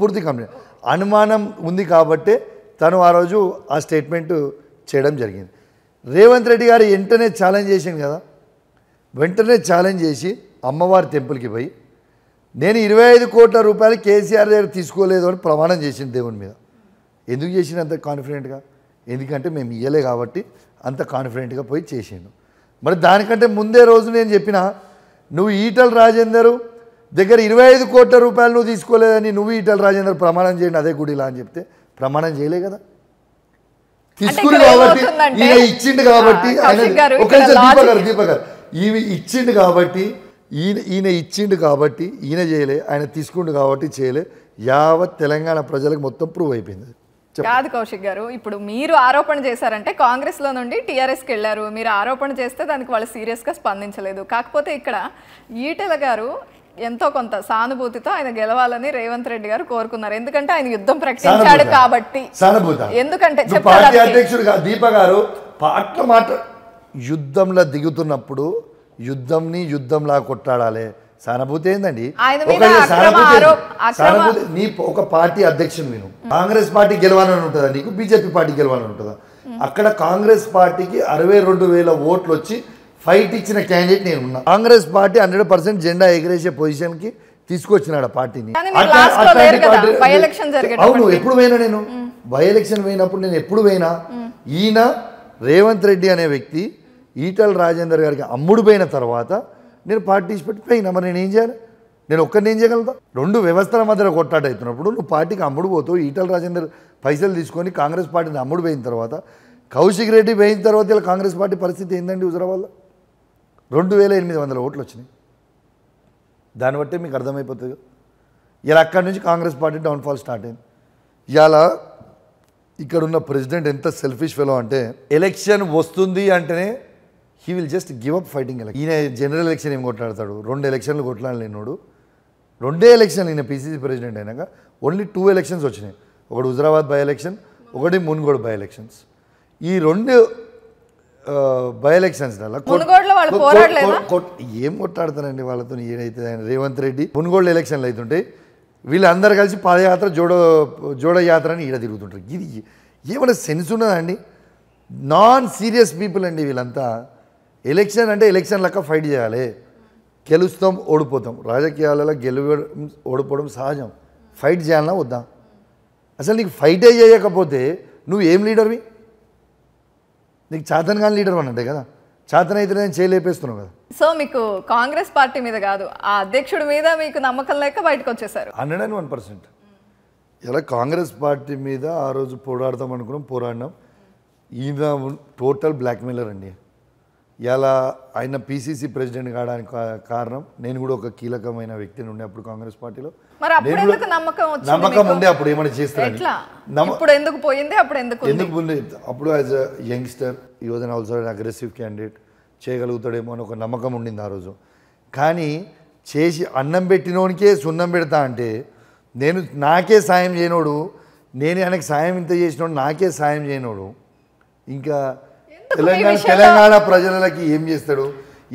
పూర్తి కంప్లీట్ అనుమానం ఉంది కాబట్టి తను ఆ రోజు ఆ స్టేట్మెంట్ చేయడం జరిగింది రేవంత్ రెడ్డి గారు వెంటనే ఛాలెంజ్ చేసింది కదా వెంటనే ఛాలెంజ్ చేసి అమ్మవారి టెంపుల్కి పోయి నేను ఇరవై ఐదు కోట్ల రూపాయలు కేసీఆర్ దగ్గర తీసుకోలేదు అని ప్రమాణం చేసింది దేవుని మీద ఎందుకు చేసింది అంత కాన్ఫిడెంట్గా ఎందుకంటే మేము ఇయ్యలే కాబట్టి అంత కాన్ఫిడెంట్గా పోయి చేసిండు మరి దానికంటే ముందే రోజు నేను చెప్పిన నువ్వు ఈటల రాజేందరు దగ్గర ఇరవై ఐదు కోట్ల రూపాయలు నువ్వు తీసుకోలేదని నువ్వు ఈటల రాజేందర్ ప్రమాణం చేయండి అదే గుడిలా అని చెప్తే ప్రమాణం చేయలే కదా తీసుకుని కాబట్టి ఈయన ఇచ్చిండు కాబట్టి దీపకర్ దీపకర్ ఈయన ఇచ్చిండు కాబట్టి ఈయన ఈయన ఇచ్చిండు కాబట్టి ఈయన చేయలే ఆయన తీసుకుండు కాబట్టి చేయలే యావత్ తెలంగాణ ప్రజలకు మొత్తం ప్రూవ్ అయిపోయింది కాదు కౌశిక్ గారు ఇప్పుడు మీరు ఆరోపణ చేశారంటే కాంగ్రెస్ లో నుండి కి వెళ్ళారు మీరు ఆరోపణ చేస్తే దానికి వాళ్ళు సీరియస్ గా స్పందించలేదు కాకపోతే ఇక్కడ ఈటెల గారు ఎంతో కొంత సానుభూతితో ఆయన గెలవాలని రేవంత్ రెడ్డి గారు కోరుకున్నారు ఎందుకంటే ఆయన యుద్ధం ప్రకటించాడు కాబట్టి ఎందుకంటే యుద్ధంలో దిగుతున్నప్పుడు యుద్ధంని యుద్ధంలా కొట్టాడాలి సానుభూతి ఏందండి సానుభూతి నీ ఒక పార్టీ అధ్యక్షుడు నేను కాంగ్రెస్ పార్టీ గెలవాలని ఉంటుందా నీకు బీజేపీ పార్టీ గెలవాలని ఉంటుందా అక్కడ కాంగ్రెస్ పార్టీకి అరవై రెండు వేల ఓట్లు వచ్చి ఫైట్ ఇచ్చిన క్యాండిడేట్ నేను ఉన్నా కాంగ్రెస్ పార్టీ హండ్రెడ్ పర్సెంట్ జెండా ఎగిరేసే కి తీసుకొచ్చినాడు పార్టీని అవును ఎప్పుడు పోయినా నేను బై ఎలక్షన్ పోయినప్పుడు నేను ఎప్పుడు పోయినా ఈయన రేవంత్ రెడ్డి అనే వ్యక్తి ఈటల రాజేందర్ గారికి అమ్ముడు పోయిన తర్వాత నేను పార్టిసిపేట్ పోయినా మరి నేను ఏం చేయాలి నేను ఒక్కరిని ఏం చేయగలుగుతా రెండు వ్యవస్థల మధ్యలో కొట్లాట అవుతున్నప్పుడు నువ్వు పార్టీకి అమ్ముడు పోతావు ఈటల రాజేందర్ పైసలు తీసుకొని కాంగ్రెస్ పార్టీని అమ్ముడు పోయిన తర్వాత కౌశిక్ రెడ్డి పోయిన తర్వాత ఇలా కాంగ్రెస్ పార్టీ పరిస్థితి ఏందండి హుజరాబాద్లో రెండు వేల ఎనిమిది వందల ఓట్లు వచ్చినాయి దాన్ని బట్టే మీకు అర్థమైపోతుంది ఇలా అక్కడి నుంచి కాంగ్రెస్ పార్టీ డౌన్ఫాల్ స్టార్ట్ అయింది ఇలా ఇక్కడున్న ప్రెసిడెంట్ ఎంత సెల్ఫిష్ ఫెలో అంటే ఎలక్షన్ వస్తుంది అంటేనే he will just give up fighting election ఈయన జనరల్ ఎలక్షన్ ఏం కొట్లాడతాడు రెండు ఎలక్షన్లు కొట్లాడలేనోడు రెండే ఎలక్షన్ ఈయన పీసీసీ ప్రెసిడెంట్ అయినాక ఓన్లీ టూ ఎలక్షన్స్ వచ్చినాయి ఒకటి హుజరాబాద్ బై ఎలక్షన్ ఒకటి మున్గోడు బై ఎలక్షన్స్ ఈ రెండు బై ఎలక్షన్స్ ఏం కొట్లాడతానండి వాళ్ళతో ఏదైతే ఆయన రేవంత్ రెడ్డి మున్గోడ్ ఎలక్షన్లు అవుతుంటే వీళ్ళందరూ కలిసి పాదయాత్ర జోడ జోడ యాత్ర అని ఈడ తిరుగుతుంటారు ఇది ఏమైనా సెన్స్ ఉన్నదండి నాన్ సీరియస్ పీపుల్ అండి వీళ్ళంతా ఎలక్షన్ అంటే ఎలక్షన్ లెక్క ఫైట్ చేయాలి గెలుస్తాం ఓడిపోతాం రాజకీయాలలో గెలవడం ఓడిపోవడం సహజం ఫైట్ చేయాలన్నా వద్దా అసలు నీకు ఫైటే చేయకపోతే నువ్వు ఏం లీడర్వి నీకు చాతన్ కానీ లీడర్ అన్నట్టే కదా చాతన్ అయితే నేను చేయలేపేస్తున్నావు కదా సో మీకు కాంగ్రెస్ పార్టీ మీద కాదు ఆ అధ్యక్షుడి మీద మీకు నమ్మకం లేక బయటకు వచ్చేసారు హండ్రెడ్ అండ్ వన్ పర్సెంట్ ఇలా కాంగ్రెస్ పార్టీ మీద ఆ రోజు పోరాడదాం అనుకున్నాం పోరాడినాం ఈయన టోటల్ బ్లాక్మెయిలర్ అండి ఇలా ఆయన పీసీసీ ప్రెసిడెంట్ కావడానికి కారణం నేను కూడా ఒక కీలకమైన వ్యక్తిని ఉండే అప్పుడు కాంగ్రెస్ పార్టీలో నమ్మకం ఉండే అప్పుడు ఏమైనా చేస్తాను ఎందుకు పోయింది అప్పుడు ఎందుకు ఎందుకు అప్పుడు యాజ్ అ యంగ్స్టర్ రోజున ఆల్సో అగ్రెసివ్ క్యాండిడేట్ చేయగలుగుతాడేమో అని ఒక నమ్మకం ఉండింది ఆ రోజు కానీ చేసి అన్నం పెట్టినోనికే సున్నం పెడతా అంటే నేను నాకే సాయం చేయనోడు నేను ఆయనకు సాయం ఇంత చేసినోడు నాకే సాయం చేయనోడు ఇంకా తెలంగాణ తెలంగాణ ప్రజలకి ఏం చేస్తాడు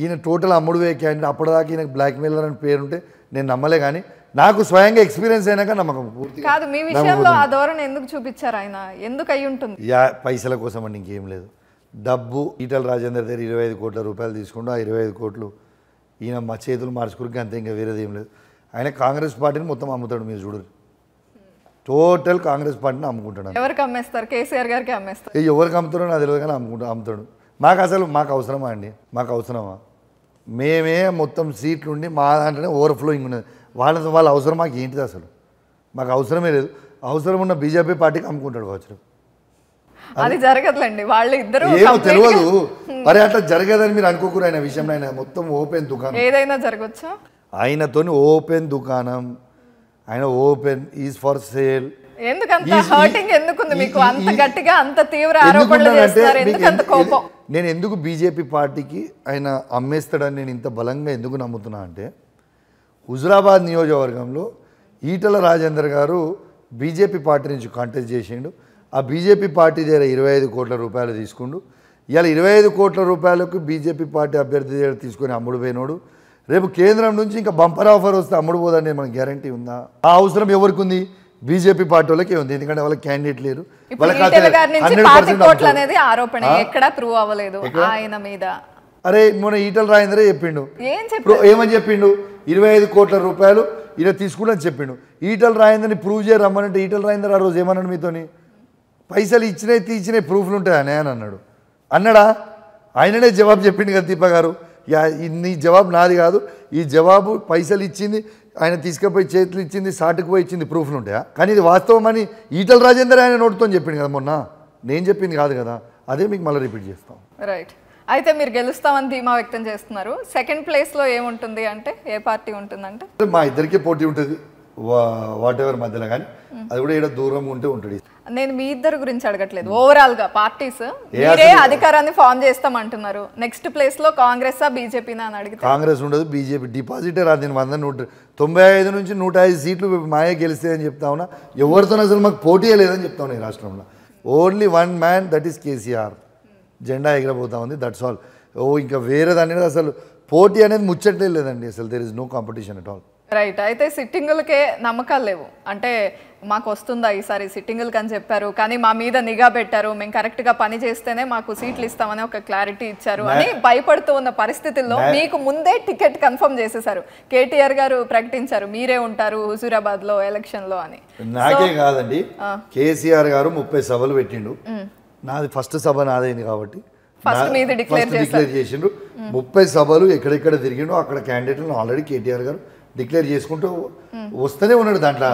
ఈయన టోటల్ అమ్ముడు క్యాండిడేట్ అప్పటిదాకా ఈయన బ్లాక్ మెయిలర్ అని పేరుంటే నేను నమ్మలే కానీ నాకు స్వయంగా ఎక్స్పీరియన్స్ అయినాక నమ్మకం పూర్తి కాదు మీ విషయంలో ఆ ధోరణి ఎందుకు చూపించారు ఆయన ఎందుకు అయి ఉంటుంది యా పైసల కోసం అండి ఇంకేం లేదు డబ్బు ఈటల రాజేందర్ దగ్గర ఇరవై ఐదు కోట్ల రూపాయలు తీసుకుంటూ ఆ ఇరవై ఐదు కోట్లు ఈయన మా చేతులు మార్చుకోరికి అంతే ఇంకా వేరేది ఏం లేదు ఆయన కాంగ్రెస్ పార్టీని మొత్తం అమ్ముతాడు మీరు చూడరు టోటల్ కాంగ్రెస్ పార్టీని అమ్ముకుంటాడు ఎవరికి అమ్మేస్తారు కేసీఆర్ గారికి అమ్మేస్తారు ఎవరికి అమ్ముతాడో నా తెలియదు కానీ అమ్ముకుంటా అమ్ముతాడు మాకు అసలు మాకు అవసరమా అండి మాకు అవసరమా మేమే మొత్తం సీట్లు ఉండి మా దాంట్లోనే ఓవర్ఫ్లోయింగ్ ఉన్నది వాళ్ళ వాళ్ళ అవసరం మాకు ఏంటిది అసలు మాకు అవసరమే లేదు అవసరం ఉన్న బీజేపీ పార్టీకి అమ్ముకుంటాడు కావచ్చు అది జరగదులండి వాళ్ళు ఇద్దరు ఏమో తెలియదు మరి అట్లా జరగదని మీరు అనుకోకూరు ఆయన విషయం ఆయన మొత్తం ఓపెన్ దుకాణం ఏదైనా జరగచ్చు ఆయనతోని ఓపెన్ దుకాణం ఆయన ఓపెన్ ఈజ్ ఫర్ సేల్ నేను ఎందుకు బీజేపీ పార్టీకి ఆయన అమ్మేస్తాడని నేను ఇంత బలంగా ఎందుకు నమ్ముతున్నా అంటే హుజురాబాద్ నియోజకవర్గంలో ఈటల రాజేందర్ గారు బీజేపీ పార్టీ నుంచి కాంటెస్ట్ చేసిండు ఆ బీజేపీ పార్టీ దగ్గర ఇరవై ఐదు కోట్ల రూపాయలు తీసుకుండు ఇలా ఇరవై ఐదు కోట్ల రూపాయలకు బీజేపీ పార్టీ అభ్యర్థి దగ్గర తీసుకొని అమ్ముడు పోయినోడు రేపు కేంద్రం నుంచి ఇంకా బంపర్ ఆఫర్ వస్తే అమ్ముడుపోదని మనకు గ్యారంటీ ఉందా ఆ అవసరం ఎవరికి ఉంది బీజేపీ పార్టీ వాళ్ళకి ఉంది ఎందుకంటే వాళ్ళ క్యాండిడేట్ లేరు ఆరోపణ ఎక్కడ ప్రూవ్ అవ్వలేదు ఆయన మీద అరే మొన్న ఈటల రాజేంద్రే చెప్పిండు ఏమని చెప్పిండు ఇరవై ఐదు కోట్ల రూపాయలు ఈయన తీసుకుని చెప్పిండు ఈటల రాయిందని ప్రూవ్ చేయ రమ్మనంటే ఈటల రాజేంద్ర ఆ రోజు ఏమన్నాడు మీతోని పైసలు ఇచ్చినాయి తీసినాయి ప్రూఫ్లు ఉంటాయి అని అన్నాడు అన్నాడా ఆయననే జవాబు చెప్పిండు కదా దీప గారు నీ జవాబు నాది కాదు ఈ జవాబు పైసలు ఇచ్చింది ఆయన తీసుకుపోయి చేతులు ఇచ్చింది సాటుకు పోయి ఇచ్చింది ప్రూఫ్లు ఉంటాయా కానీ ఇది వాస్తవం అని ఈటల రాజేందర్ ఆయన నోటితో చెప్పింది కదా మొన్న నేను చెప్పింది కాదు కదా అదే మీకు మళ్ళీ రిపీట్ చేస్తాం రైట్ అయితే మీరు గెలుస్తామని ధీమా వ్యక్తం చేస్తున్నారు సెకండ్ ప్లేస్లో ఏముంటుంది అంటే ఏ పార్టీ ఉంటుందంటే మా ఇద్దరికే పోటీ ఉంటుంది వాట్ ఎవర్ మధ్యలో కానీ అది కూడా ఇక్కడ దూరంగా ఉంటే ఉంటాడు నేను మీ ఇద్దరు గురించి అడగట్లేదు ఓవరాల్ గా పార్టీస్ అధికారాన్ని ఫామ్ చేస్తామంటున్నారు నెక్స్ట్ ప్లేస్ లో కాంగ్రెస్ బీజేపీనా అని అడిగితే కాంగ్రెస్ ఉండదు బీజేపీ డిపాజిటర్ అది వంద నూట తొంభై ఐదు నుంచి నూట ఐదు సీట్లు మాయే అని చెప్తా ఉన్నా ఎవరితో అసలు మాకు పోటీ లేదని చెప్తా ఉన్నా ఈ రాష్ట్రంలో only one man that is KCR జెండా ఎగిరబోతా ఉంది దట్స్ ఆల్ ఓ ఇంకా వేరేది అనేది అసలు పోటీ అనేది ముచ్చట్లేదండి లేదండి అసలు there is no competition at all right అయితే సిట్టింగులకే నమ్మకాలు లేవు అంటే మాకు వస్తుందా ఈసారి సిట్టింగులకి అని చెప్పారు కానీ మా మీద నిఘా పెట్టారు మేము కరెక్ట్ గా పని చేస్తేనే మాకు సీట్లు ఇస్తామని ఒక క్లారిటీ ఇచ్చారు అని భయపడుతూ ఉన్న పరిస్థితుల్లో మీకు ముందే టికెట్ కన్ఫర్మ్ చేసేసారు కేటీఆర్ గారు ప్రకటించారు మీరే ఉంటారు హుజూరాబాద్ లో ఎలక్షన్ లో అని నాకే కాదండి కేసీఆర్ గారు ముప్పై సభలు పెట్టిండు నాది ఫస్ట్ సభ నాదైంది కాబట్టి డిక్లేర్ చేసిండు ముప్పై సభలు ఎక్కడెక్కడ తిరిగిండో అక్కడ క్యాండిడేట్లను ఆల్రెడీ కేటీఆర్ గారు డిక్లేర్ చేసుకుంటూ వస్తూనే ఉన్నాడు దాంట్లో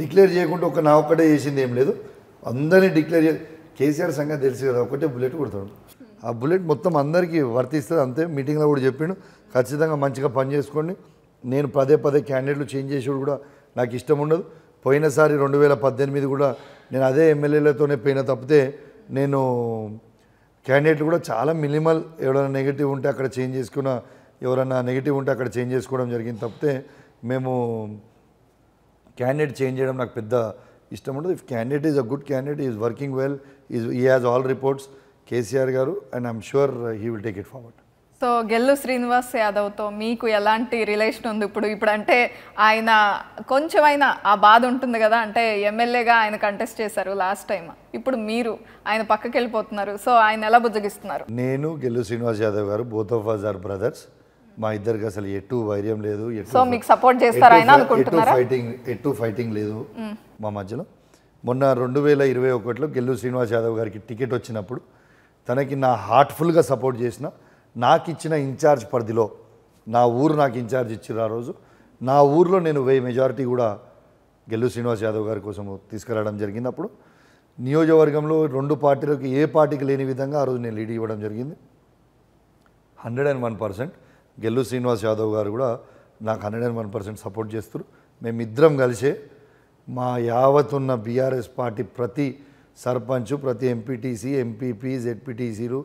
డిక్లేర్ చేయకుండా ఒక నా ఒక్కటే చేసింది ఏం లేదు అందరినీ డిక్లేర్ చే కేసీఆర్ సంగతి తెలుసు కదా ఒకటే బుల్లెట్ కొడతాడు ఆ బుల్లెట్ మొత్తం అందరికీ వర్తిస్తుంది అంతే మీటింగ్లో కూడా చెప్పిండు ఖచ్చితంగా మంచిగా పని చేసుకోండి నేను పదే పదే క్యాండిడేట్లు చేంజ్ చేసేవాడు కూడా నాకు ఇష్టం ఉండదు పోయినసారి రెండు వేల పద్దెనిమిది కూడా నేను అదే ఎమ్మెల్యేలతోనే పోయిన తప్పితే నేను క్యాండిడేట్లు కూడా చాలా మినిమల్ ఎవడైనా నెగిటివ్ ఉంటే అక్కడ చేంజ్ చేసుకున్న ఎవరన్నా నెగిటివ్ ఉంటే అక్కడ చేంజ్ చేసుకోవడం జరిగింది తప్పితే మేము క్యాండిడేట్ చేంజ్ చేయడం నాకు పెద్ద ఇష్టం ఉండదు if candidate is a good candidate is working well is he has all reports KCR garu and I'm sure he will take it forward so Gellu Srinivas యాదవ్తో మీకు ఎలాంటి రిలేషన్ ఉంది ఇప్పుడు ఇప్పుడు అంటే ఆయన కొంచెమైనా ఆ బాధ ఉంటుంది కదా అంటే ఎమ్మెల్యేగా ఆయన కంటెస్ట్ చేశారు లాస్ట్ టైం ఇప్పుడు మీరు ఆయన పక్కకి వెళ్ళిపోతున్నారు సో ఆయన ఎలా బుజ్జగిస్తున్నారు నేను గెల్లు శ్రీనివాస్ యాదవ్ గారు బోత్ ఆఫ్ ఆర్ బ్రదర్స్ మా ఇద్దరికి అసలు ఎటు వైర్యం లేదు సో మీకు సపోర్ట్ చేస్తారా ఎటు ఫైటింగ్ ఎటు ఫైటింగ్ లేదు మా మధ్యలో మొన్న రెండు వేల ఇరవై ఒకటిలో గెల్లు శ్రీనివాస్ యాదవ్ గారికి టికెట్ వచ్చినప్పుడు తనకి నా హార్ట్ఫుల్గా సపోర్ట్ చేసిన నాకు ఇచ్చిన ఇన్ఛార్జ్ పరిధిలో నా ఊరు నాకు ఇన్ఛార్జ్ ఇచ్చారు ఆ రోజు నా ఊర్లో నేను వెయ్యి మెజారిటీ కూడా గెల్లు శ్రీనివాస్ యాదవ్ గారి కోసం తీసుకురావడం జరిగింది అప్పుడు నియోజకవర్గంలో రెండు పార్టీలకు ఏ పార్టీకి లేని విధంగా ఆ రోజు నేను లీడ్ ఇవ్వడం జరిగింది hundred and one percent Gellu Srinivas Yadav garu కూడా నాకు hundred and one percent support చేస్తారు మేమిద్దరం కలిసే మా యావత్ ఉన్న బీఆర్ఎస్ పార్టీ ప్రతి సర్పంచ్ ప్రతి ఎంపీటీసీ ఎంపీపీ జెడ్పీటీసీలు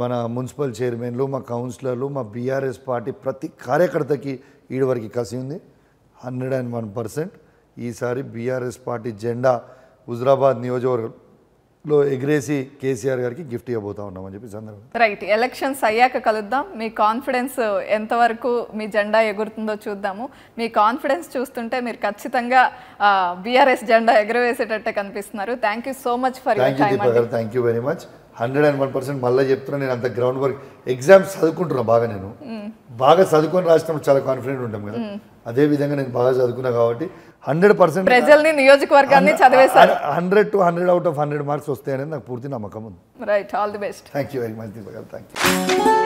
మన మున్సిపల్ చైర్మన్లు మా కౌన్సిలర్లు మా బీఆర్ఎస్ పార్టీ ప్రతి కార్యకర్తకి ఈడవరకు కసి ఉంది హండ్రెడ్ అండ్ వన్ పర్సెంట్ ఈసారి బీఆర్ఎస్ పార్టీ జెండా హుజరాబాద్ నియోజకవర్గం లో ఎగ్రేసి కేసీఆర్ గారికి గిఫ్ట్ ఇవ్వబోతా ఉన్నామని చెప్పి సందర్భం రైట్ ఎలక్షన్స్ అయ్యాక కలుద్దాం మీ కాన్ఫిడెన్స్ ఎంతవరకు మీ జెండా ఎగురుతుందో చూద్దాము మీ కాన్ఫిడెన్స్ చూస్తుంటే మీరు ఖచ్చితంగా బీఆర్ఎస్ జెండా ఎగురవేసేటట్టే కనిపిస్తున్నారు thank you so much for thank you thank you very much hundred and one percent మళ్ళీ చెప్తున్నా నేను అంత గ్రౌండ్ వర్క్ ఎగ్జామ్స్ చదువుకుంటున్నా బాగా నేను బాగా చదువుకొని రాసినప్పుడు చాలా కాన్ఫిడెంట్ ఉంటాం కదా అదే విధంగా నేను బాగా చదువుకున్నా కాబట్టి హండ్రెడ్ పర్సెంట్ ప్రజల్ని నియోజకవర్గాన్ని చదివేశారు hundred to hundred out of hundred marks వస్తాయనేది నాకు పూర్తి నమ్మకం ఉంది right all the best thank you very much thank you